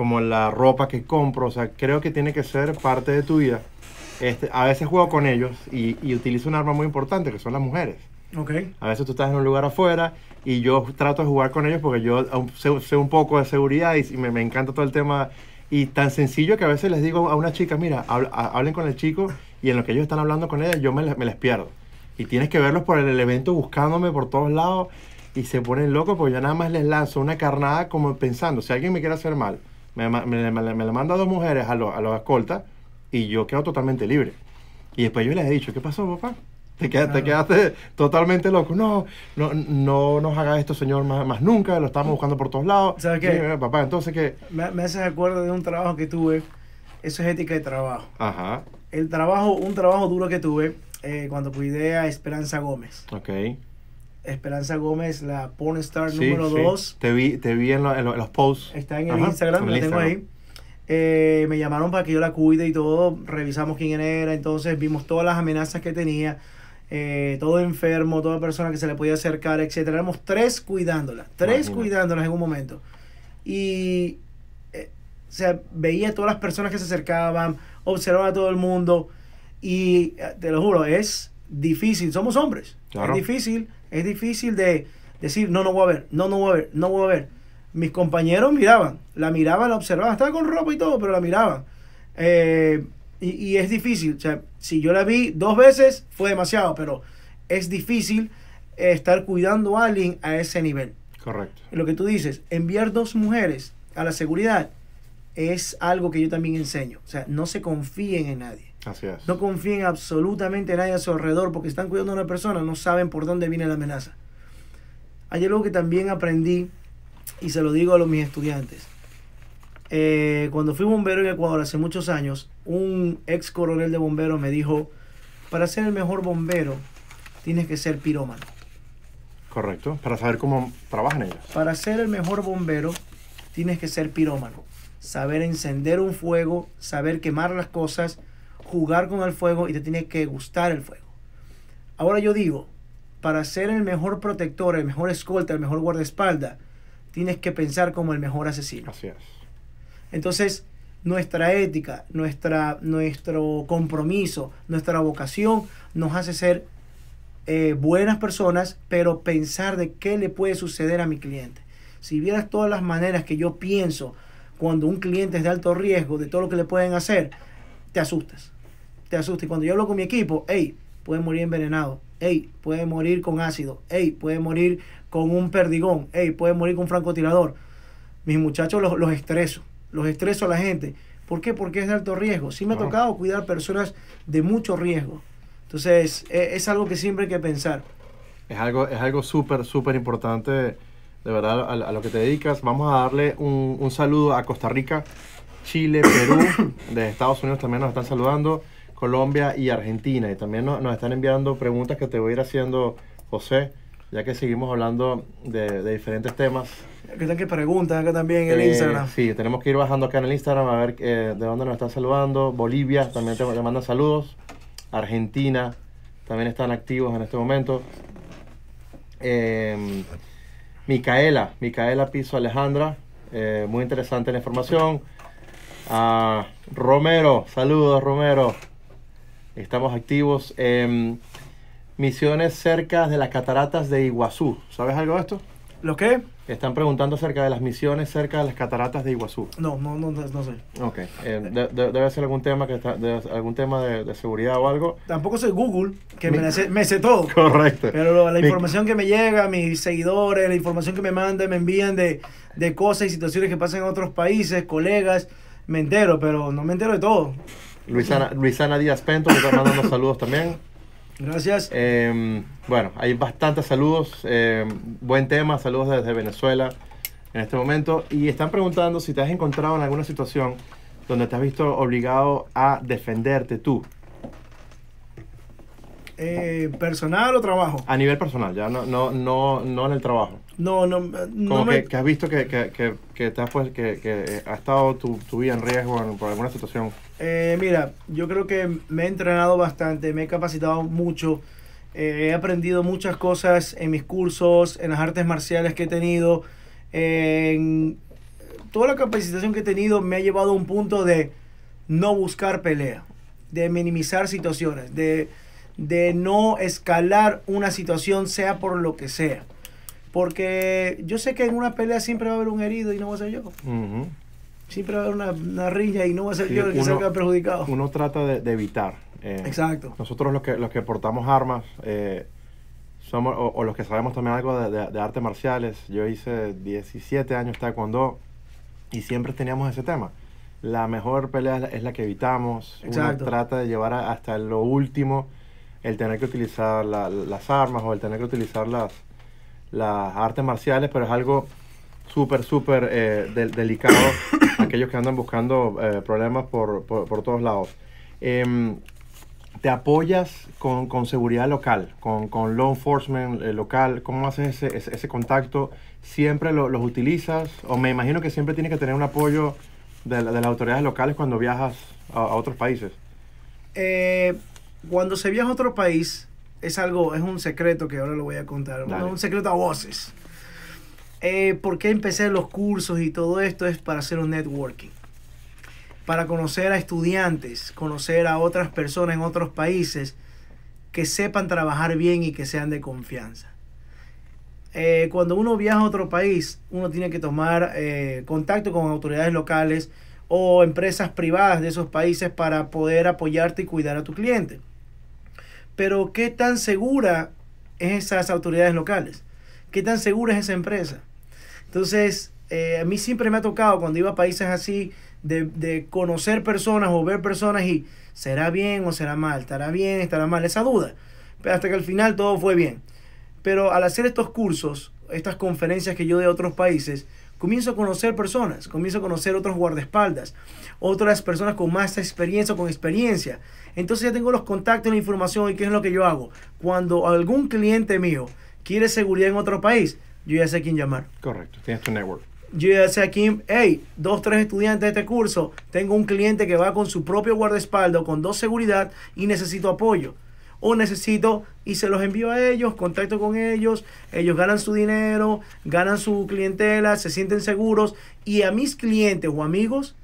como la ropa que compro, o sea, creo que tiene que ser parte de tu vida. Este, a veces juego con ellos y, y utilizo un arma muy importante, que son las mujeres. Okay. A veces tú estás en un lugar afuera y yo trato de jugar con ellos porque yo sé, un poco de seguridad y, me, me, encanta todo el tema. Y tan sencillo que a veces les digo a una chica, mira, hablen con el chico y en lo que ellos están hablando con ella, yo me, me les pierdo. Y tienes que verlos por el evento buscándome por todos lados y se ponen locos porque yo nada más les lanzo una carnada como pensando, si alguien me quiere hacer mal, me, me, me, manda a dos mujeres a, los escoltas y yo quedo totalmente libre. Y después yo le he dicho, ¿qué pasó, papá? Te quedaste, totalmente loco. No, no, no nos haga esto, señor, más, nunca. Lo estamos buscando por todos lados. ¿Sabes qué? Eh, papá, entonces que... Me, me, haces acuerdo de un trabajo que tuve. Eso es ética de trabajo. Ajá. El trabajo, un trabajo duro que tuve eh, cuando cuidé a Esperanza Gómez. Ok. Esperanza Gómez, la porn star número 2. Te vi, te vi en, los posts. Está en el Instagram, lo tengo ahí. Eh, me llamaron para que yo la cuide y todo. Revisamos quién era, entonces vimos todas las amenazas que tenía. Eh, todo enfermo, toda persona que se le podía acercar, etc. Éramos tres cuidándola, tres cuidándola en un momento. Y eh, o sea, veía todas las personas que se acercaban, observaba a todo el mundo. Y te lo juro, es difícil. Somos hombres. Es difícil es difícil de decir, no, no voy a ver, no, no voy a ver, no voy a ver. Mis compañeros miraban, la miraban, la observaban, estaba con ropa y todo, pero la miraban. Eh, y, y, es difícil, o sea, si yo la vi dos veces fue demasiado, pero es difícil estar cuidando a alguien a ese nivel. Correcto. Lo que tú dices, enviar dos mujeres a la seguridad es algo que yo también enseño. O sea, no se confíen en nadie. Así No confíen absolutamente en nadie a su alrededor porque están cuidando a una persona, no saben por dónde viene la amenaza. Hay algo que también aprendí y se lo digo a los, mis estudiantes. Eh, cuando fui bombero en Ecuador hace muchos años, un ex coronel de bomberos me dijo, para ser el mejor bombero tienes que ser pirómano. Correcto, para saber cómo trabajan ellos. Para ser el mejor bombero tienes que ser pirómano, saber encender un fuego, saber quemar las cosas jugar con el fuego y te tiene que gustar el fuego. Ahora yo digo, para ser el mejor protector, el mejor escolta, el mejor guardaespaldas, tienes que pensar como el mejor asesino. Así es. Entonces, nuestra ética, nuestra, nuestro compromiso, nuestra vocación nos hace ser eh, buenas personas, pero pensar de qué le puede suceder a mi cliente. Si vieras todas las maneras que yo pienso cuando un cliente es de alto riesgo, de todo lo que le pueden hacer, te asustas te asusta. cuando yo hablo con mi equipo, hey, puede morir envenenado, hey, puede morir con ácido, hey, puede morir con un perdigón, hey, puede morir con un francotirador. Mis muchachos los, estreso, los estreso a la gente. ¿Por qué? Porque es de alto riesgo. Sí me ha tocado cuidar personas de mucho riesgo. Entonces, e, es, algo que siempre hay que pensar. Es algo, es algo súper, súper importante, de verdad, a, lo que te dedicas. Vamos a darle un, un saludo a Costa Rica, Chile, Perú, de Estados Unidos también nos están saludando. Colombia y Argentina. Y también nos, están enviando preguntas que te voy a ir haciendo, José, ya que seguimos hablando de, diferentes temas. ¿Qué preguntas que preguntas, acá también en el eh, Instagram? Sí, tenemos que ir bajando acá en el Instagram a ver eh, de dónde nos están saludando. Bolivia también te, manda mandan saludos. Argentina también están activos en este momento. Em, Micaela, Micaela Piso Alejandra, eh, muy interesante la información. Ah, Romero, saludos Romero. Estamos activos. en misiones cerca de las cataratas de Iguazú. ¿Sabes algo de esto? ¿Lo qué? Están preguntando acerca de las misiones cerca de las cataratas de Iguazú. No, no, no, no sé. Ok. Eh, debe ser algún tema, que algún tema de, seguridad o algo. Tampoco soy Google, que me, sé, todo. Correcto. Pero la información que me llega, mis seguidores, la información que me mandan, me envían de, de cosas y situaciones que pasan en otros países, colegas, me entero, pero no me entero de todo. Luisana, Luisana Díaz Pento, que está mandando saludos también. Gracias. Em, bueno, hay bastantes saludos. Em, buen tema, saludos desde Venezuela en este momento. Y están preguntando si te has encontrado en alguna situación donde te has visto obligado a defenderte tú. Eh, ¿Personal o trabajo? A nivel personal, ya no, no, no, no en el trabajo. No, no, no Como que, has visto que, que, pues, que, ha estado tu, vida en riesgo por alguna situación. Eh, mira, yo creo que me he entrenado bastante, me he capacitado mucho, eh, he aprendido muchas cosas en mis cursos, en las artes marciales que he tenido, toda la capacitación que he tenido me ha llevado a un punto de no buscar pelea, de minimizar situaciones, de, de no escalar una situación sea por lo que sea. Porque yo sé que en una pelea siempre va a haber un herido y no va a ser yo. Siempre va a haber una, rilla y no va a ser yo el que uno, perjudicado. Uno trata de, evitar. Eh, Exacto. Nosotros los que, los que portamos armas, eh, somos, o, los que sabemos también algo de, de, artes marciales, yo hice 17 años taekwondo y siempre teníamos ese tema. La mejor pelea es la, que evitamos. Uno trata de llevar hasta lo último el tener que utilizar las armas o el tener que utilizar las, las artes marciales, pero es algo súper, súper eh, delicado aquellos que andan buscando eh, problemas por, por, todos lados. Em, ¿Te apoyas con, con seguridad local, con, con, law enforcement eh, local? ¿Cómo haces ese, ese, contacto? ¿Siempre los utilizas? O me imagino que siempre tienes que tener un apoyo de, de las autoridades locales cuando viajas a, a otros países. Eh, cuando se viaja a otro país, es algo, es un secreto que ahora lo voy a contar, un secreto a voces. Eh, ¿Por qué empecé los cursos y todo esto? Es para hacer un networking, para conocer a estudiantes, conocer a otras personas en otros países que sepan trabajar bien y que sean de confianza. Eh, cuando uno viaja a otro país, uno tiene que tomar eh, contacto con autoridades locales o empresas privadas de esos países para poder apoyarte y cuidar a tu cliente. Pero ¿qué tan segura es esas autoridades locales? ¿Qué tan segura es esa empresa? Entonces, eh, a mí siempre me ha tocado cuando iba a países así de, conocer personas o ver personas y será bien o será mal, estará bien, estará mal, esa duda. Pero hasta que al final todo fue bien. Pero al hacer estos cursos, estas conferencias que yo de otros países, comienzo a conocer personas, comienzo a conocer otros guardaespaldas, otras personas con más experiencia o con experiencia. Entonces ya tengo los contactos, la información y qué es lo que yo hago. Cuando algún cliente mío quiere seguridad en otro país, yo ya sé a quién llamar. Correcto, tienes tu network. Yo ya sé a quién, hey, dos, tres estudiantes de este curso, tengo un cliente que va con su propio guardaespaldo, con dos seguridad y necesito apoyo o necesito y se los envío a ellos, contacto con ellos, ellos ganan su dinero, ganan su clientela, se sienten seguros y a mis clientes o amigos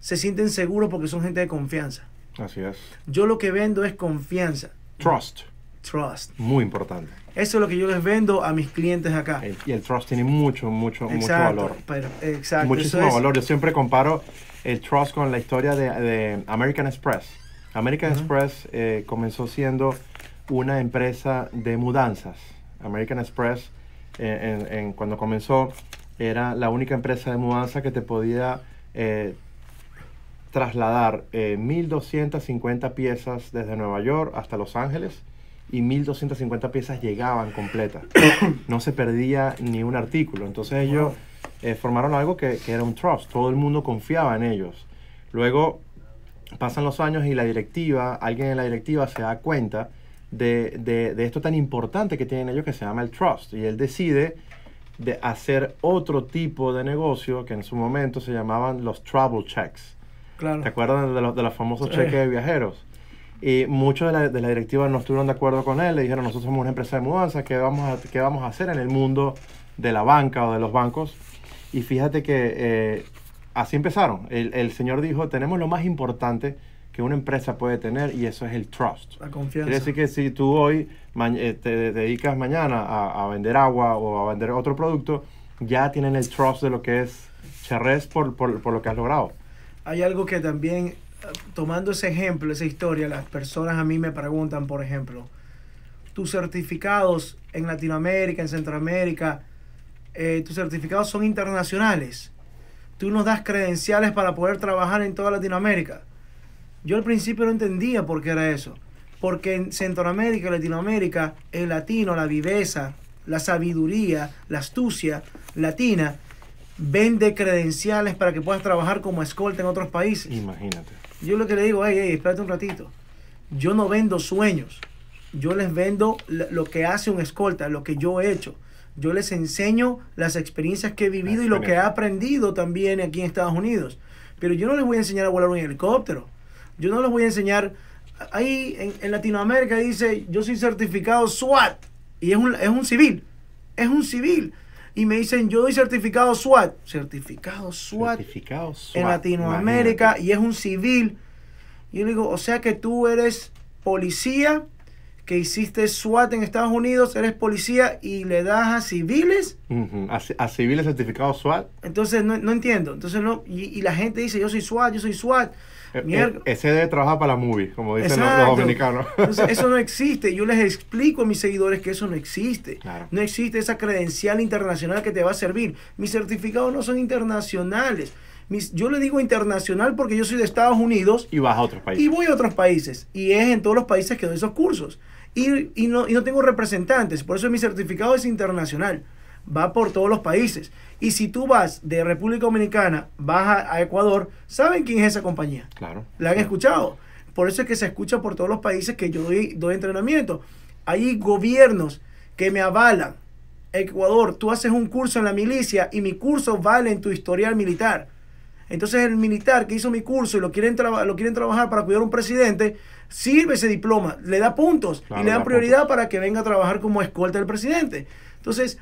se sienten seguros porque son gente de confianza. Así es. Yo lo que vendo es confianza. Trust. Trust. Muy importante. Eso es lo que yo les vendo a mis clientes acá. y el trust tiene mucho, mucho, mucho valor. Pero, exacto. Muchísimo valor. Yo siempre comparo el trust con la historia de, American Express. American Express eh, comenzó siendo una empresa de mudanzas. American Express, eh, en, cuando comenzó, era la única empresa de mudanza que te podía eh, trasladar 1.250 eh, piezas desde Nueva York hasta Los Ángeles y 1.250 piezas llegaban completas. No se perdía ni un artículo. Entonces ellos eh, formaron algo que, que, era un trust. Todo el mundo confiaba en ellos. Luego pasan los años y la directiva, alguien en la directiva se da cuenta de, de, de esto tan importante que tienen ellos que se llama el trust. Y él decide de hacer otro tipo de negocio que en su momento se llamaban los travel checks ¿Te acuerdas de, los, de los famosos cheques de viajeros? Y muchos de la, de la, directiva no estuvieron de acuerdo con él, le dijeron, nosotros somos una empresa de mudanza, ¿qué vamos a, qué vamos a hacer en el mundo de la banca o de los bancos? Y fíjate que eh, así empezaron. El, el, señor dijo, tenemos lo más importante que una empresa puede tener y eso es el trust. La confianza. Quiere decir que si tú hoy eh, te dedicas mañana a, a vender agua o a vender otro producto, ya tienen el trust de lo que es Charrez por, por lo que has logrado. Hay algo que también, eh, tomando ese ejemplo, esa historia, las personas a mí me preguntan, por ejemplo, tus certificados en Latinoamérica, en Centroamérica, eh, tus certificados son internacionales. Tú nos das credenciales para poder trabajar en toda Latinoamérica. Yo al principio no entendía por qué era eso. Porque en Centroamérica y Latinoamérica, el latino, la viveza, la sabiduría, la astucia latina vende credenciales para que puedas trabajar como escolta en otros países. Imagínate. Yo lo que le digo, hey, hey, espérate un ratito. Yo no vendo sueños. Yo les vendo lo que hace un escolta, lo que yo he hecho. Yo les enseño las experiencias que he vivido y lo que he aprendido también aquí en Estados Unidos. Pero yo no les voy a enseñar a volar un helicóptero. Yo no les voy a enseñar. Ahí en, Latinoamérica dice, yo soy certificado SWAT. Y es un, es un civil. Es un civil y me dicen, yo doy certificado SWAT. Certificado SWAT, en Latinoamérica y es un civil. Yo le digo, o sea que tú eres policía, que hiciste SWAT en Estados Unidos, eres policía y le das a civiles. a, civiles certificado SWAT. Entonces no, entiendo. Entonces y, la gente dice, yo soy SWAT, yo soy SWAT. Eh, eh, ese de para la movie, como dicen los, dominicanos. eso no existe. Yo les explico a mis seguidores que eso no existe. No existe esa credencial internacional que te va a servir. Mis certificados no son internacionales. yo le digo internacional porque yo soy de Estados Unidos. Y vas a otros países. Y voy a otros países. Y es en todos los países que doy esos cursos. Y, no, y no tengo representantes. Por eso mi certificado es internacional va por todos los países. Y si tú vas de República Dominicana, vas a, Ecuador, ¿saben quién es esa compañía? Claro. La han escuchado. Por eso es que se escucha por todos los países que yo doy, doy entrenamiento. Hay gobiernos que me avalan. Ecuador, tú haces un curso en la milicia y mi curso vale en tu historial militar. Entonces el militar que hizo mi curso y lo quieren, lo quieren trabajar para cuidar a un presidente, sirve ese diploma, le da puntos y le da prioridad para que venga a trabajar como escolta del presidente. Entonces,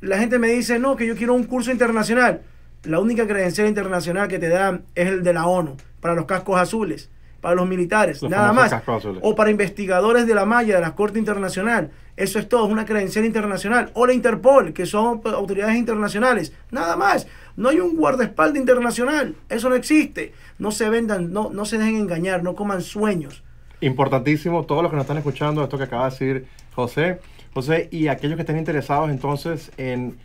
la gente me dice, no, que yo quiero un curso internacional. La única credencial internacional que te dan es el de la ONU, para los cascos azules, para los militares, nada más. O para investigadores de la malla, de la Corte Internacional. Eso es todo, es una credencial internacional. O la Interpol, que son autoridades internacionales, nada más. No hay un guardaespaldas internacional, eso no existe. No se vendan, no, no se dejen engañar, no coman sueños. Importantísimo, todos los que nos están escuchando, esto que acaba de decir José. José, y aquellos que estén interesados entonces en,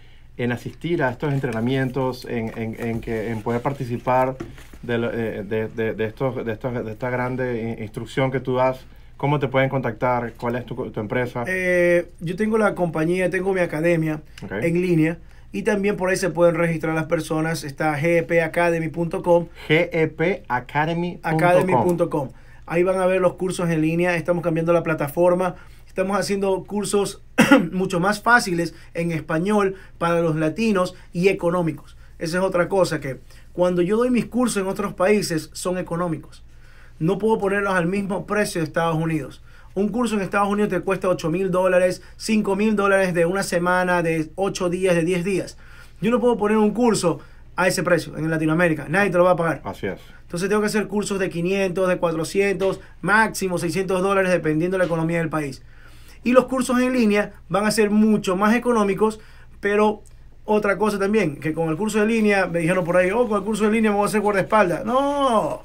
asistir a estos entrenamientos, en, que, en poder participar de, eh, estos, de, de esta grande instrucción que tú das, ¿Cómo te pueden contactar? ¿Cuál es tu, tu empresa? Eh, yo tengo la compañía, tengo mi academia en línea. Y también por ahí se pueden registrar las personas. Está gepacademy.com. gepacademy.com. Ahí van a ver los cursos en línea. Estamos cambiando la plataforma. Estamos haciendo cursos mucho más fáciles en español para los latinos y económicos. Esa es otra cosa que cuando yo doy mis cursos en otros países son económicos. No puedo ponerlos al mismo precio de Estados Unidos. Un curso en Estados Unidos te cuesta 8 mil dólares, 5 mil dólares de una semana, de 8 días, de 10 días. Yo no puedo poner un curso a ese precio en Latinoamérica. Nadie te lo va a pagar. Así es. Entonces tengo que hacer cursos de 500, de 400, máximo 600 dólares dependiendo de la economía del país y los cursos en línea van a ser mucho más económicos, pero otra cosa también, que con el curso de línea, me dijeron por ahí, oh, con el curso de línea me voy a hacer guardaespaldas. No,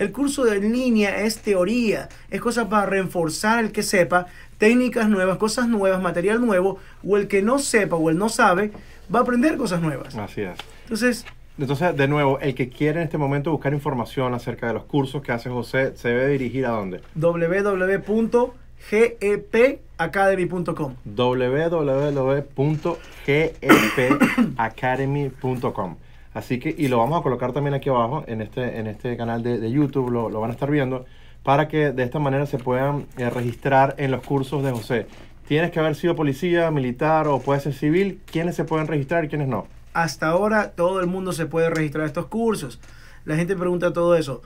el curso de línea es teoría, es cosa para reforzar el que sepa, técnicas nuevas, cosas nuevas, material nuevo, o el que no sepa o el no sabe, va a aprender cosas nuevas. Así es. Entonces... Entonces, de nuevo, el que quiere en este momento buscar información acerca de los cursos que hace José, se debe dirigir a dónde? www gepacademy.com. www.gepacademy.com. Así que, y lo vamos a colocar también aquí abajo en este, en este canal de, YouTube, lo, van a estar viendo, para que de esta manera se puedan eh, registrar en los cursos de José. ¿Tienes que haber sido policía, militar o puede ser civil? ¿Quiénes se pueden registrar y quiénes no? Hasta ahora todo el mundo se puede registrar a estos cursos. La gente pregunta todo eso.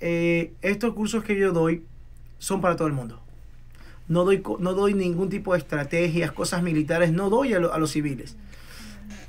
Eh, estos cursos que yo doy son para todo el mundo no doy, no doy ningún tipo de estrategias, cosas militares, no doy a, los civiles.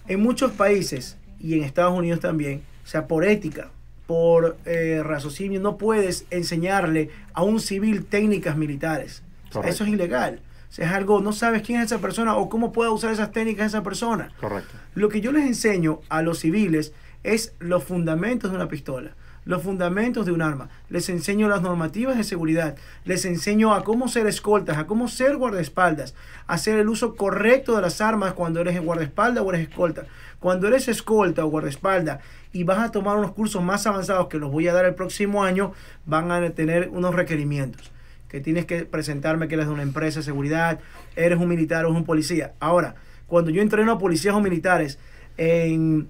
En muchos países, y en Estados Unidos también, o sea, por ética, por eh, raciocinio, no puedes enseñarle a un civil técnicas militares. eso es ilegal. O es algo, no sabes quién es esa persona o cómo puede usar esas técnicas esa persona. Correcto. Lo que yo les enseño a los civiles es los fundamentos de una pistola los fundamentos de un arma, les enseño las normativas de seguridad, les enseño a cómo ser escoltas, a cómo ser guardaespaldas, hacer el uso correcto de las armas cuando eres guardaespaldas o eres escolta. Cuando eres escolta o guardaespalda y vas a tomar unos cursos más avanzados que los voy a dar el próximo año, van a tener unos requerimientos que tienes que presentarme que eres de una empresa de seguridad, eres un militar o un policía. Ahora, cuando yo entreno a policías o militares en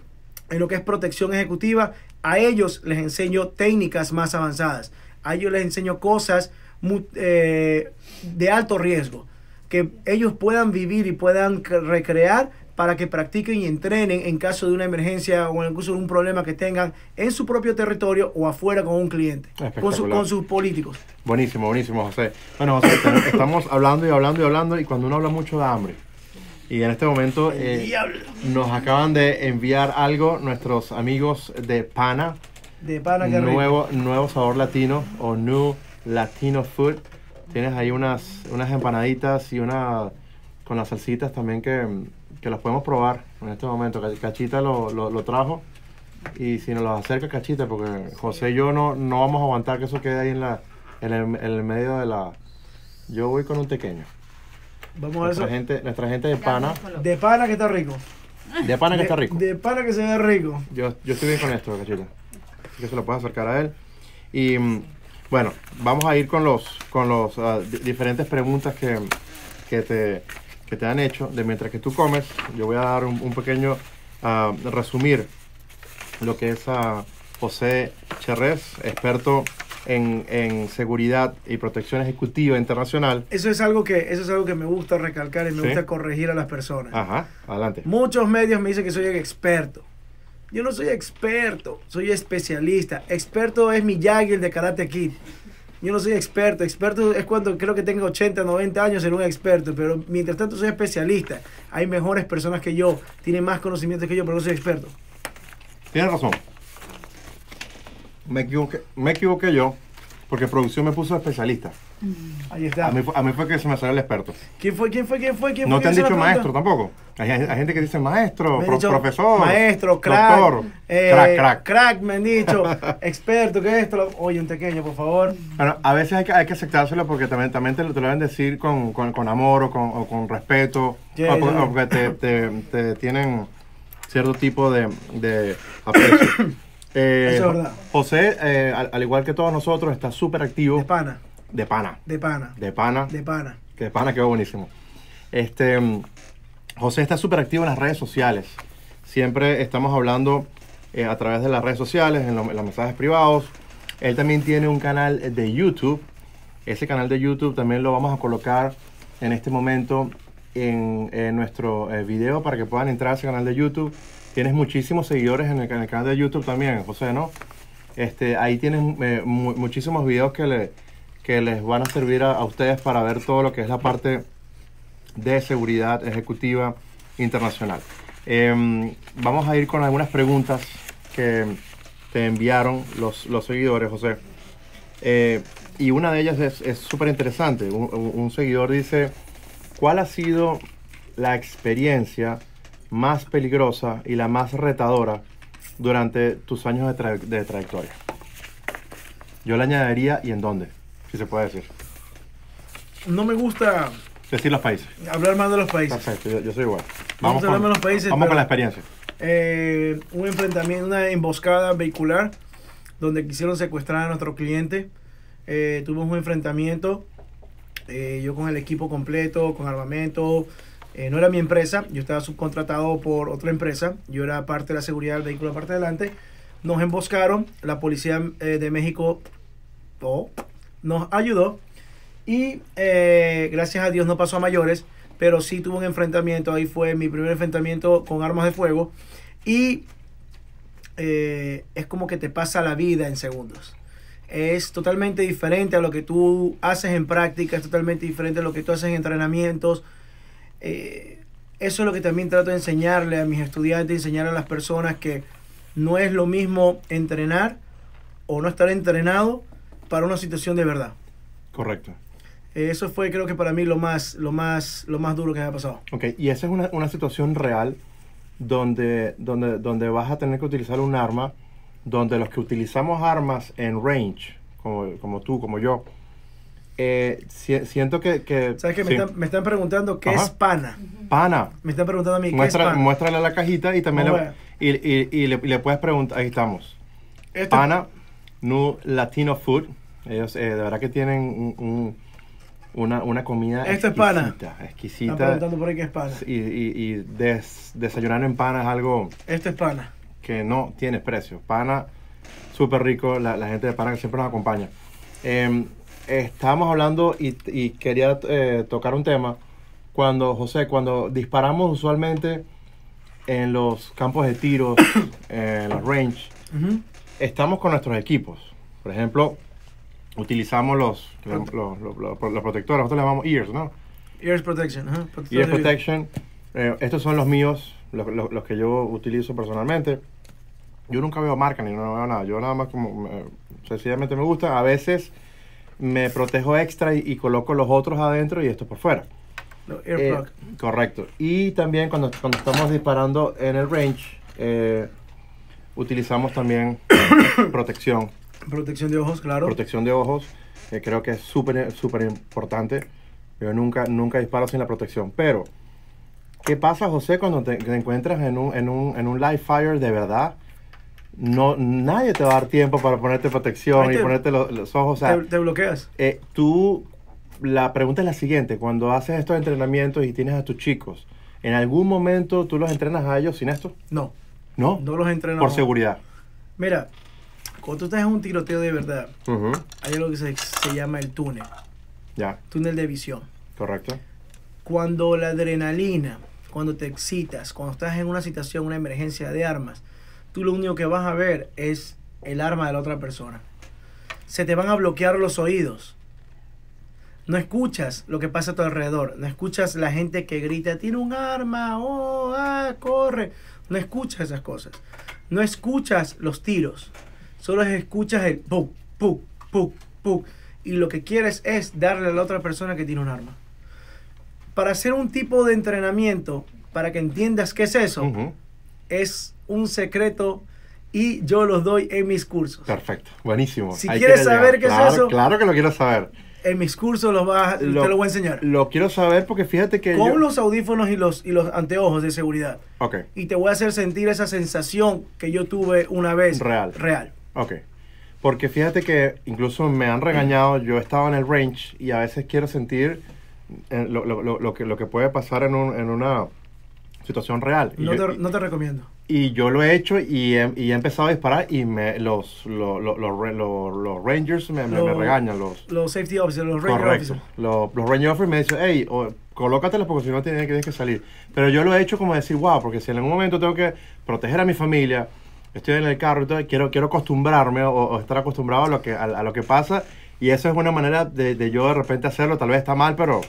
en lo que es protección ejecutiva, a ellos les enseño técnicas más avanzadas. A ellos les enseño cosas eh, de alto riesgo, que ellos puedan vivir y puedan recrear para que practiquen y entrenen en caso de una emergencia o incluso un problema que tengan en su propio territorio o afuera con un cliente, con, con, sus políticos. Buenísimo, buenísimo, José. Bueno, José, estamos hablando y hablando y hablando y cuando uno habla mucho da hambre, y en este momento eh, nos acaban de enviar algo nuestros amigos de Pana. De Pana que nuevo, nuevo sabor latino o New Latino Food. Tienes ahí unas, unas empanaditas y una con las salsitas también que, las podemos probar en este momento. Cachita lo, trajo. Y si nos los acerca Cachita, porque José y yo no, no vamos a aguantar que eso quede ahí en, la, el, en el medio de la... Yo voy con un tequeño nuestra Gente, nuestra gente de pana. De pana que está rico. De pana que está rico. De pana que se ve rico. Yo, yo estoy bien con esto, cachita. Así que se lo puedes acercar a él. Y mm, bueno, vamos a ir con los con los ah, diferentes preguntas que, que, te, que te han hecho de mientras que tú comes. Yo voy a dar un, pequeño ah, resumir lo que es a ah, José Cherrés, experto en, en, seguridad y protección ejecutiva internacional. Eso es algo que, eso es algo que me gusta recalcar y me gusta corregir a las personas. Ajá, adelante. Muchos medios me dicen que soy experto. Yo no soy experto, soy especialista. Experto es mi el de Karate Kid. Yo no soy experto. Experto es cuando creo que tengo 80, 90 años en un experto. Pero mientras tanto soy especialista. Hay mejores personas que yo, tienen más conocimientos que yo, pero no soy experto. Tienes razón me equivoqué, me equivoqué yo, porque producción me puso especialista. Mm. Ahí está. A mí, a mí, fue que se me salió el experto. ¿Quién fue? ¿Quién fue? ¿Quién fue? ¿Quién no te han dicho maestro tampoco. Hay, gente que dice maestro, profesor, maestro, crack, eh, crack, crack. Crack, me han dicho, experto, es esto. Oye, un pequeño, por favor. Bueno, a veces hay que, hay que aceptárselo porque también, también te, lo, deben decir con, con, amor o con, con respeto. porque, te, te, te, tienen cierto tipo de, de aprecio. Eh, José, eh, al, igual que todos nosotros, está súper activo. De pana. De pana. De pana. De pana. De pana. De pana quedó buenísimo. Este, mm, José está súper activo en las redes sociales. Siempre estamos hablando eh, a través de las redes sociales, en, los mensajes privados. Él también tiene un canal de YouTube. Ese canal de YouTube también lo vamos a colocar en este momento en, nuestro video para que puedan entrar a ese canal de YouTube Tienes muchísimos seguidores en el, canal de YouTube también, José, ¿no? Este, ahí tienes eh, muchísimos videos que, le, que les van a servir a, ustedes para ver todo lo que es la parte de seguridad ejecutiva internacional. Em, vamos a ir con algunas preguntas que te enviaron los, los seguidores, José. Eh, y una de ellas es súper interesante. Un, un seguidor dice, ¿cuál ha sido la experiencia? más peligrosa y la más retadora durante tus años de, trayectoria? Yo le añadiría y en dónde, si se puede decir. No me gusta decir los países. Hablar más de los países. Perfecto, yo, soy igual. Vamos, con, países. Vamos con la experiencia. Eh, un enfrentamiento, una emboscada vehicular donde quisieron secuestrar a nuestro cliente. Eh, un enfrentamiento, eh, yo con el equipo completo, con armamento, eh, no era mi empresa, yo estaba subcontratado por otra empresa, yo era parte de la seguridad del vehículo, parte de delante. Nos emboscaron, la policía eh, de México oh, nos ayudó y eh, gracias a Dios no pasó a mayores, pero sí tuvo un enfrentamiento, ahí fue mi primer enfrentamiento con armas de fuego y es como que te pasa la vida en segundos es totalmente diferente a lo que tú haces en práctica, es totalmente diferente a lo que tú haces en entrenamientos, eh, eso es lo que también trato de enseñarle a mis estudiantes, enseñar a las personas que no es lo mismo entrenar o no estar entrenado para una situación de verdad. Correcto. Eso fue creo que para mí lo más, lo más, lo más duro que me ha pasado. Ok, y esa es una, situación real donde, donde, donde vas a tener que utilizar un arma, donde los que utilizamos armas en range, como, como tú, como yo, eh, siento que... me, están, preguntando qué es pana. Pana. Me están preguntando a mí Muestra, qué es pana. Muéstrale la cajita y también le, y, le, puedes preguntar. Ahí estamos. Este- pana, no Latino Food. Ellos eh, de verdad que tienen una, una, comida exquisita. Están preguntando por ahí qué es pana. Y, desayunar en pana es algo... esta es pana. Que no tiene precio. Pana, súper rico. La, gente de pana que siempre nos acompaña. Eh, estábamos hablando y, quería eh, tocar un tema. Cuando, José, cuando disparamos usualmente en los campos de tiros, en eh, la range, estamos con nuestros equipos. Por ejemplo, utilizamos los, los, protectores, nosotros le llamamos ears, ¿no? Ears protection, Ears protection. Eh, estos son los míos, los, que yo utilizo personalmente. Yo nunca veo marca ni no veo nada. Yo nada más como sencillamente me gusta. A veces me protejo extra y, coloco los otros adentro y esto por fuera. Eh, correcto. Y también cuando, estamos disparando en el range, eh, utilizamos también protección. Protección de ojos, claro. Protección de ojos, creo que es súper, súper importante. Yo nunca, nunca disparo sin la protección. Pero, ¿qué pasa, José, cuando te, te encuentras en un, en, un, en un live fire de verdad? no, nadie te va a dar tiempo para ponerte protección y ponerte los, ojos. te, bloqueas. Eh, tú, la pregunta es la siguiente, cuando haces estos entrenamientos y tienes a tus chicos, ¿en algún momento tú los entrenas a ellos sin esto? No. ¿No? No los entrenas Por seguridad. Mira, cuando tú estás en un tiroteo de verdad, hay algo que se, se, llama el túnel. Ya. Túnel de visión. Correcto. Cuando la adrenalina, cuando te excitas, cuando estás en una situación, una emergencia de armas, tú lo único que vas a ver es el arma de la otra persona. Se te van a bloquear los oídos. No escuchas lo que pasa a tu alrededor. No escuchas la gente que grita, tiene un arma, oh, ah, corre. No escuchas esas cosas. No escuchas los tiros. Solo escuchas el pum, pum, pum, pum. Y lo que quieres es darle a la otra persona que tiene un arma. Para hacer un tipo de entrenamiento, para que entiendas qué es eso, es un secreto y yo los doy en mis cursos. Perfecto, buenísimo. Si quieres saber qué es eso. Claro que lo quiero saber. En mis cursos los vas, te lo voy a enseñar. Lo quiero saber porque fíjate que. Con los audífonos y los, y los anteojos de seguridad. Ok. Y te voy a hacer sentir esa sensación que yo tuve una vez. Real. Real. Ok. Porque fíjate que incluso me han regañado, yo estaba en el range y a veces quiero sentir eh, lo, que, lo que puede pasar en, en una situación real. no te recomiendo. Y yo lo he hecho y he, y he empezado a disparar y me, los, los, los, Rangers me, regañan. Los, los safety officers, los Ranger officers. Los, los Ranger officers me dicen, hey, colócate porque si no tienes, que salir. Pero yo lo he hecho como decir, wow, porque si en algún momento tengo que proteger a mi familia, estoy en el carro y todo, quiero, quiero acostumbrarme o, estar acostumbrado a lo, que, a, lo que pasa. Y eso es una manera de, de yo de repente hacerlo. Tal vez está mal, pero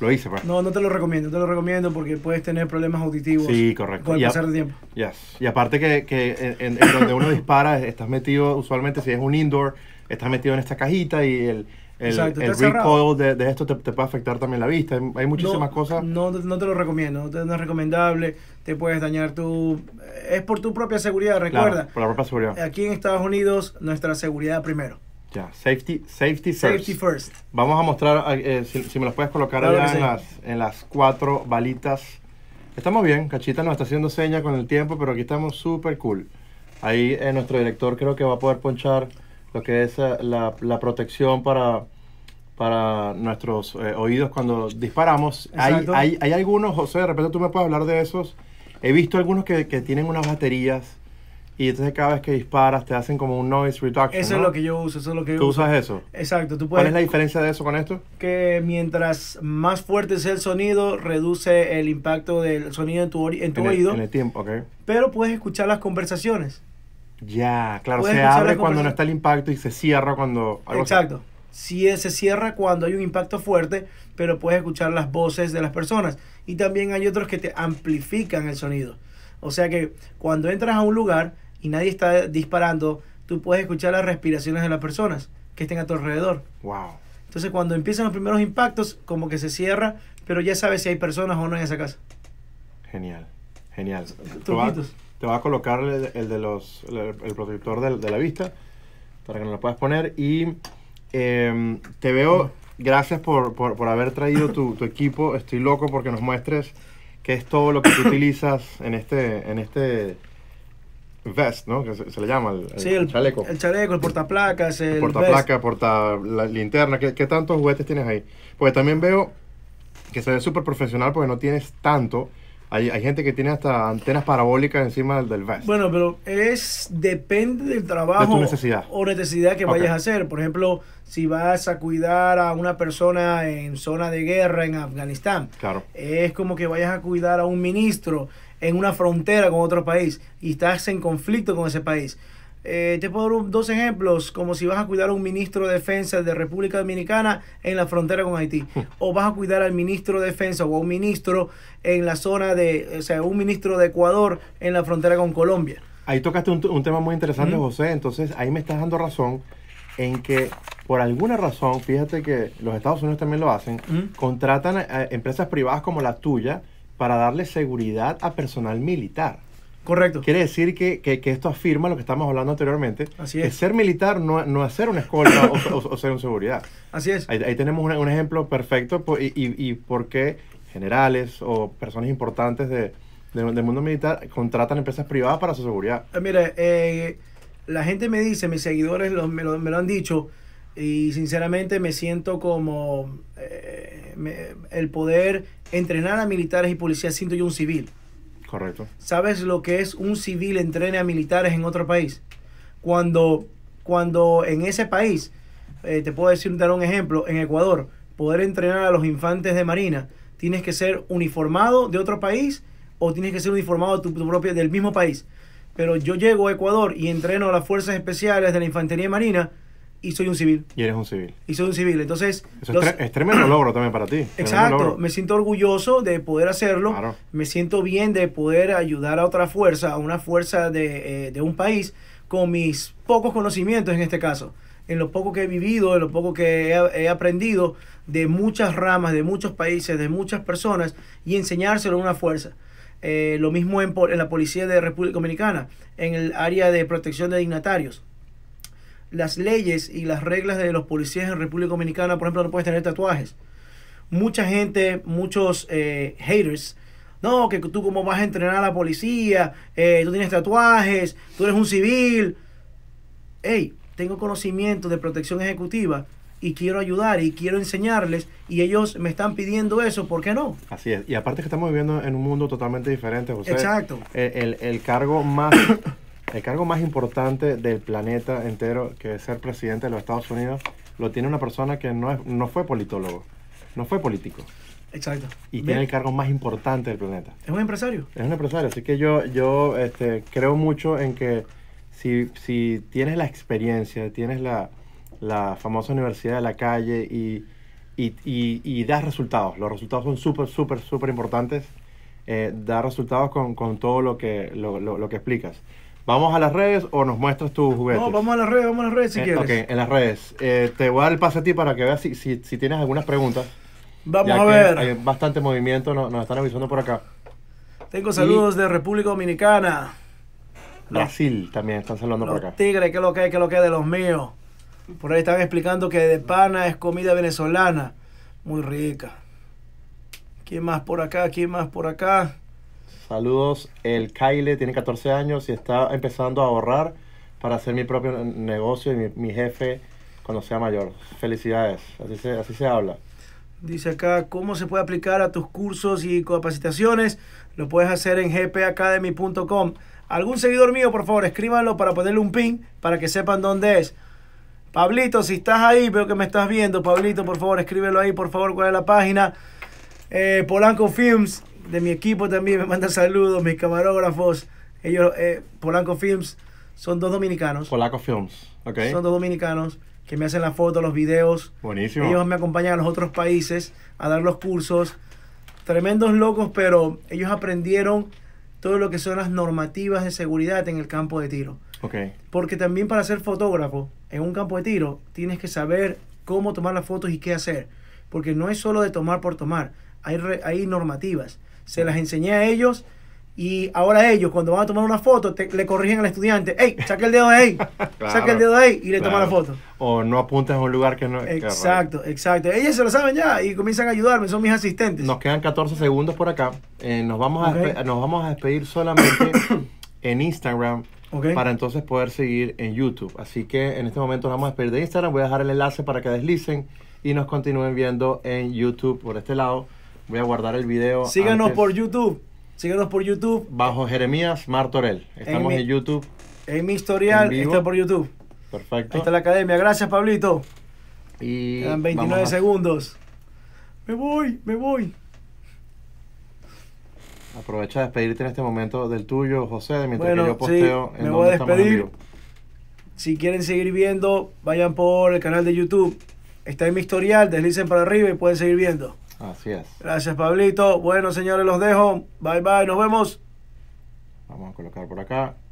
lo hice, pues. No, no te lo recomiendo, te lo recomiendo porque puedes tener problemas auditivos. Sí, correcto. Con el pasar de tiempo. Yes. Y aparte que, en, donde uno dispara, estás metido, usualmente si es un indoor, estás metido en esta cajita y el, el, recoil de, esto te, puede afectar también la vista. Hay muchísimas cosas. No, no te lo recomiendo, no, es recomendable, te puedes dañar tu... Es por tu propia seguridad, recuerda. por la propia seguridad. Aquí en Estados Unidos, nuestra seguridad primero safety, safety first. Safety first. Vamos a mostrar, ah, eh, si, me los puedes colocar allá en, las, cuatro balitas. Estamos bien, Cachita nos está haciendo seña con el tiempo, pero aquí estamos súper cool. Ahí eh, nuestro director creo que va a poder ponchar lo que es eh, la, protección para, para nuestros oídos cuando disparamos. Hay, hay, hay, algunos, José, de repente tú me puedes hablar de esos. He visto algunos que, que tienen unas baterías y entonces cada vez que disparas te hacen como un noise reduction. Eso es lo que yo uso, eso es lo que yo ¿Tú usas eso? Exacto, tú puedes. ¿Cuál es la diferencia de eso con esto? Que mientras más fuerte sea el sonido, reduce el impacto del sonido en tu, en tu oído. en el tiempo, ok. Pero puedes escuchar las conversaciones. Ya, claro, se abre cuando no está el impacto y se cierra cuando... hay Exacto. sí, e, se cierra cuando hay un impacto fuerte, pero puedes escuchar las voces de las personas. Y también hay otros que te amplifican el sonido. O sea que cuando entras a un lugar, y nadie está disparando, tú puedes escuchar las respiraciones de las personas que estén a tu alrededor. Wow. Entonces cuando empiezan los primeros impactos, como que se cierra, pero ya sabes si hay personas o no en esa casa. Genial, genial. Te va, a colocar el, de los, el, protector de, la vista para que nos lo puedas poner y em, te veo. Gracias por, haber traído tu, equipo. Estoy loco porque nos muestres qué es todo lo que utilizas en este, en este vest, ¿no? Que se, le llama el, chaleco. sí, el, chaleco. El chaleco, el portaplacas, el, el portaplaca, porta la linterna. ¿Qué, tantos juguetes tienes ahí? Pues también veo que se ve súper profesional porque no tienes tanto. Hay, gente que tiene hasta antenas parabólicas encima del, vest. Bueno, pero es depende del trabajo de necesidad. o necesidad que vayas a hacer. Por ejemplo, si vas a cuidar a una persona en zona de guerra en Afganistán, claro. es como que vayas a cuidar a un ministro en una frontera con otro país y estás en conflicto con ese país. Eh, te puedo dar dos ejemplos, como si vas a cuidar a un ministro de Defensa de República Dominicana en la frontera con Haití, hmm. o vas a cuidar al ministro de Defensa o a un ministro en la zona de, o sea, un ministro de Ecuador en la frontera con Colombia. Ahí tocaste un, tema muy interesante, José, entonces ahí me estás dando razón en que por alguna razón, fíjate que los Estados Unidos también lo hacen, contratan a empresas privadas como la tuya, para darle seguridad a personal militar. Correcto. Quiere decir que, esto afirma lo que estábamos hablando anteriormente. Así es. ser militar no, no es ser una escolta o, ser un seguridad. Así es. Ahí, tenemos un, ejemplo perfecto y, y, por qué generales o personas importantes del mundo militar contratan empresas privadas para su seguridad. Eh, mire, eh, la gente me dice, mis seguidores me, lo, han dicho, y sinceramente me siento como eh, el poder entrenar a militares y policías siento yo un civil. Correcto. ¿Sabes lo que es un civil entrene a militares en otro país? Cuando, cuando en ese país, eh, te puedo decir, dar un ejemplo, en Ecuador, poder entrenar a los infantes de Marina, tienes que ser uniformado de otro país o tienes que ser uniformado tu, tu propio, del mismo país. Pero yo llego a Ecuador y entreno a las fuerzas especiales de la Infantería Marina, y soy un civil. Y eres un civil. Y soy un civil. Entonces. Eso es, tremendo logro también para ti. Exacto. Me siento orgulloso de poder hacerlo. Me siento bien de poder ayudar a otra fuerza, a una fuerza eh, de, un país, con mis pocos conocimientos en este caso. En lo poco que he vivido, en lo poco que he, aprendido de muchas ramas, de muchos países, de muchas personas, y enseñárselo a una fuerza. Eh, lo mismo en, en, la policía de República Dominicana, en el área de protección de dignatarios las leyes y las reglas de los policías en República Dominicana, por ejemplo, no puedes tener tatuajes. Mucha gente, muchos eh, haters, no, que tú cómo vas a entrenar a la policía, eh, tú tienes tatuajes, tú eres un civil. Hey, tengo conocimiento de protección ejecutiva y quiero ayudar y quiero enseñarles y ellos me están pidiendo eso, ¿por qué no? Así es, y aparte que estamos viviendo en un mundo totalmente diferente, José. Exacto. Eh, el cargo más el cargo más importante del planeta entero, que es ser presidente de los Estados Unidos, lo tiene una persona que no, no fue politólogo, no fue político. Exacto. Y tiene el cargo más importante del planeta. Es un empresario. Es un empresario, así que yo, yo este, creo mucho en que si, si tienes la experiencia, tienes la, la famosa universidad de la calle y, y, y, das resultados, los resultados son súper, súper, súper importantes, eh, resultados con, con, todo lo que, lo, lo, lo que explicas. ¿Vamos a las redes o nos muestras tu juguete? No, vamos a las redes, vamos a las redes si eh, quieres. Ok, en las redes. Eh, te voy a dar el pase a ti para que veas si, tienes algunas preguntas. Vamos a ver. Hay bastante movimiento, nos, están avisando por acá. Tengo saludos de República Dominicana. Brasil también están saludando por acá. Tigre, qué lo que hay, lo que hay de los míos. Por ahí están explicando que de pana es comida venezolana. Muy rica. ¿Quién más por acá? ¿Quién más por acá? Saludos, el Kyle tiene 14 años y está empezando a ahorrar para hacer mi propio negocio y mi, jefe cuando sea mayor. Felicidades, así se, así se habla. Dice acá, ¿cómo se puede aplicar a tus cursos y capacitaciones? Lo puedes hacer en gpacademy.com. Algún seguidor mío, por favor, escríbanlo para ponerle un pin para que sepan dónde es. Pablito, si estás ahí, veo que me estás viendo. Pablito, por favor, escríbelo ahí, por favor, cuál es la página. Eh, Polanco Films, de mi equipo también me manda saludos, mis camarógrafos, ellos, eh, Polanco Films, son dos dominicanos. Polanco Films, ok. Son dos dominicanos que me hacen las fotos, los videos. Buenísimo. Ellos me acompañan a los otros países a dar los cursos. Tremendos locos, pero ellos aprendieron todo lo que son las normativas de seguridad en el campo de tiro. Ok. Porque también para ser fotógrafo en un campo de tiro tienes que saber cómo tomar las fotos y qué hacer. Porque no es solo de tomar por tomar, hay, hay normativas se las enseñé a ellos y ahora ellos cuando van a tomar una foto te, le corrigen al estudiante, hey, saca el dedo de ahí, saca el dedo de ahí y le toma la foto. O no apuntes a un lugar que no Exacto, exacto. Ellos se lo saben ya y comienzan a ayudarme, son mis asistentes. Nos quedan 14 segundos por acá. Eh, nos, vamos a nos vamos a despedir solamente en Instagram. Para entonces poder seguir en YouTube. Así que en este momento nos vamos a despedir de Instagram. Voy a dejar el enlace para que deslicen y nos continúen viendo en YouTube por este lado. Voy a guardar el video. Síganos por YouTube. Síganos por YouTube. Bajo Jeremías Martorell. Estamos en, YouTube. En mi historial está por YouTube. Perfecto. Ahí está la academia. Gracias, Pablito. Y Quedan 29 segundos. Me voy, me voy. Aprovecha de despedirte en este momento del tuyo, José, mientras que yo posteo sí, en me voy a despedir. Si quieren seguir viendo, vayan por el canal de YouTube. Está en mi historial, deslicen para arriba y pueden seguir viendo. Así es. Gracias, Pablito. Bueno, señores, los dejo. Bye, bye. Nos vemos. Vamos a colocar por acá.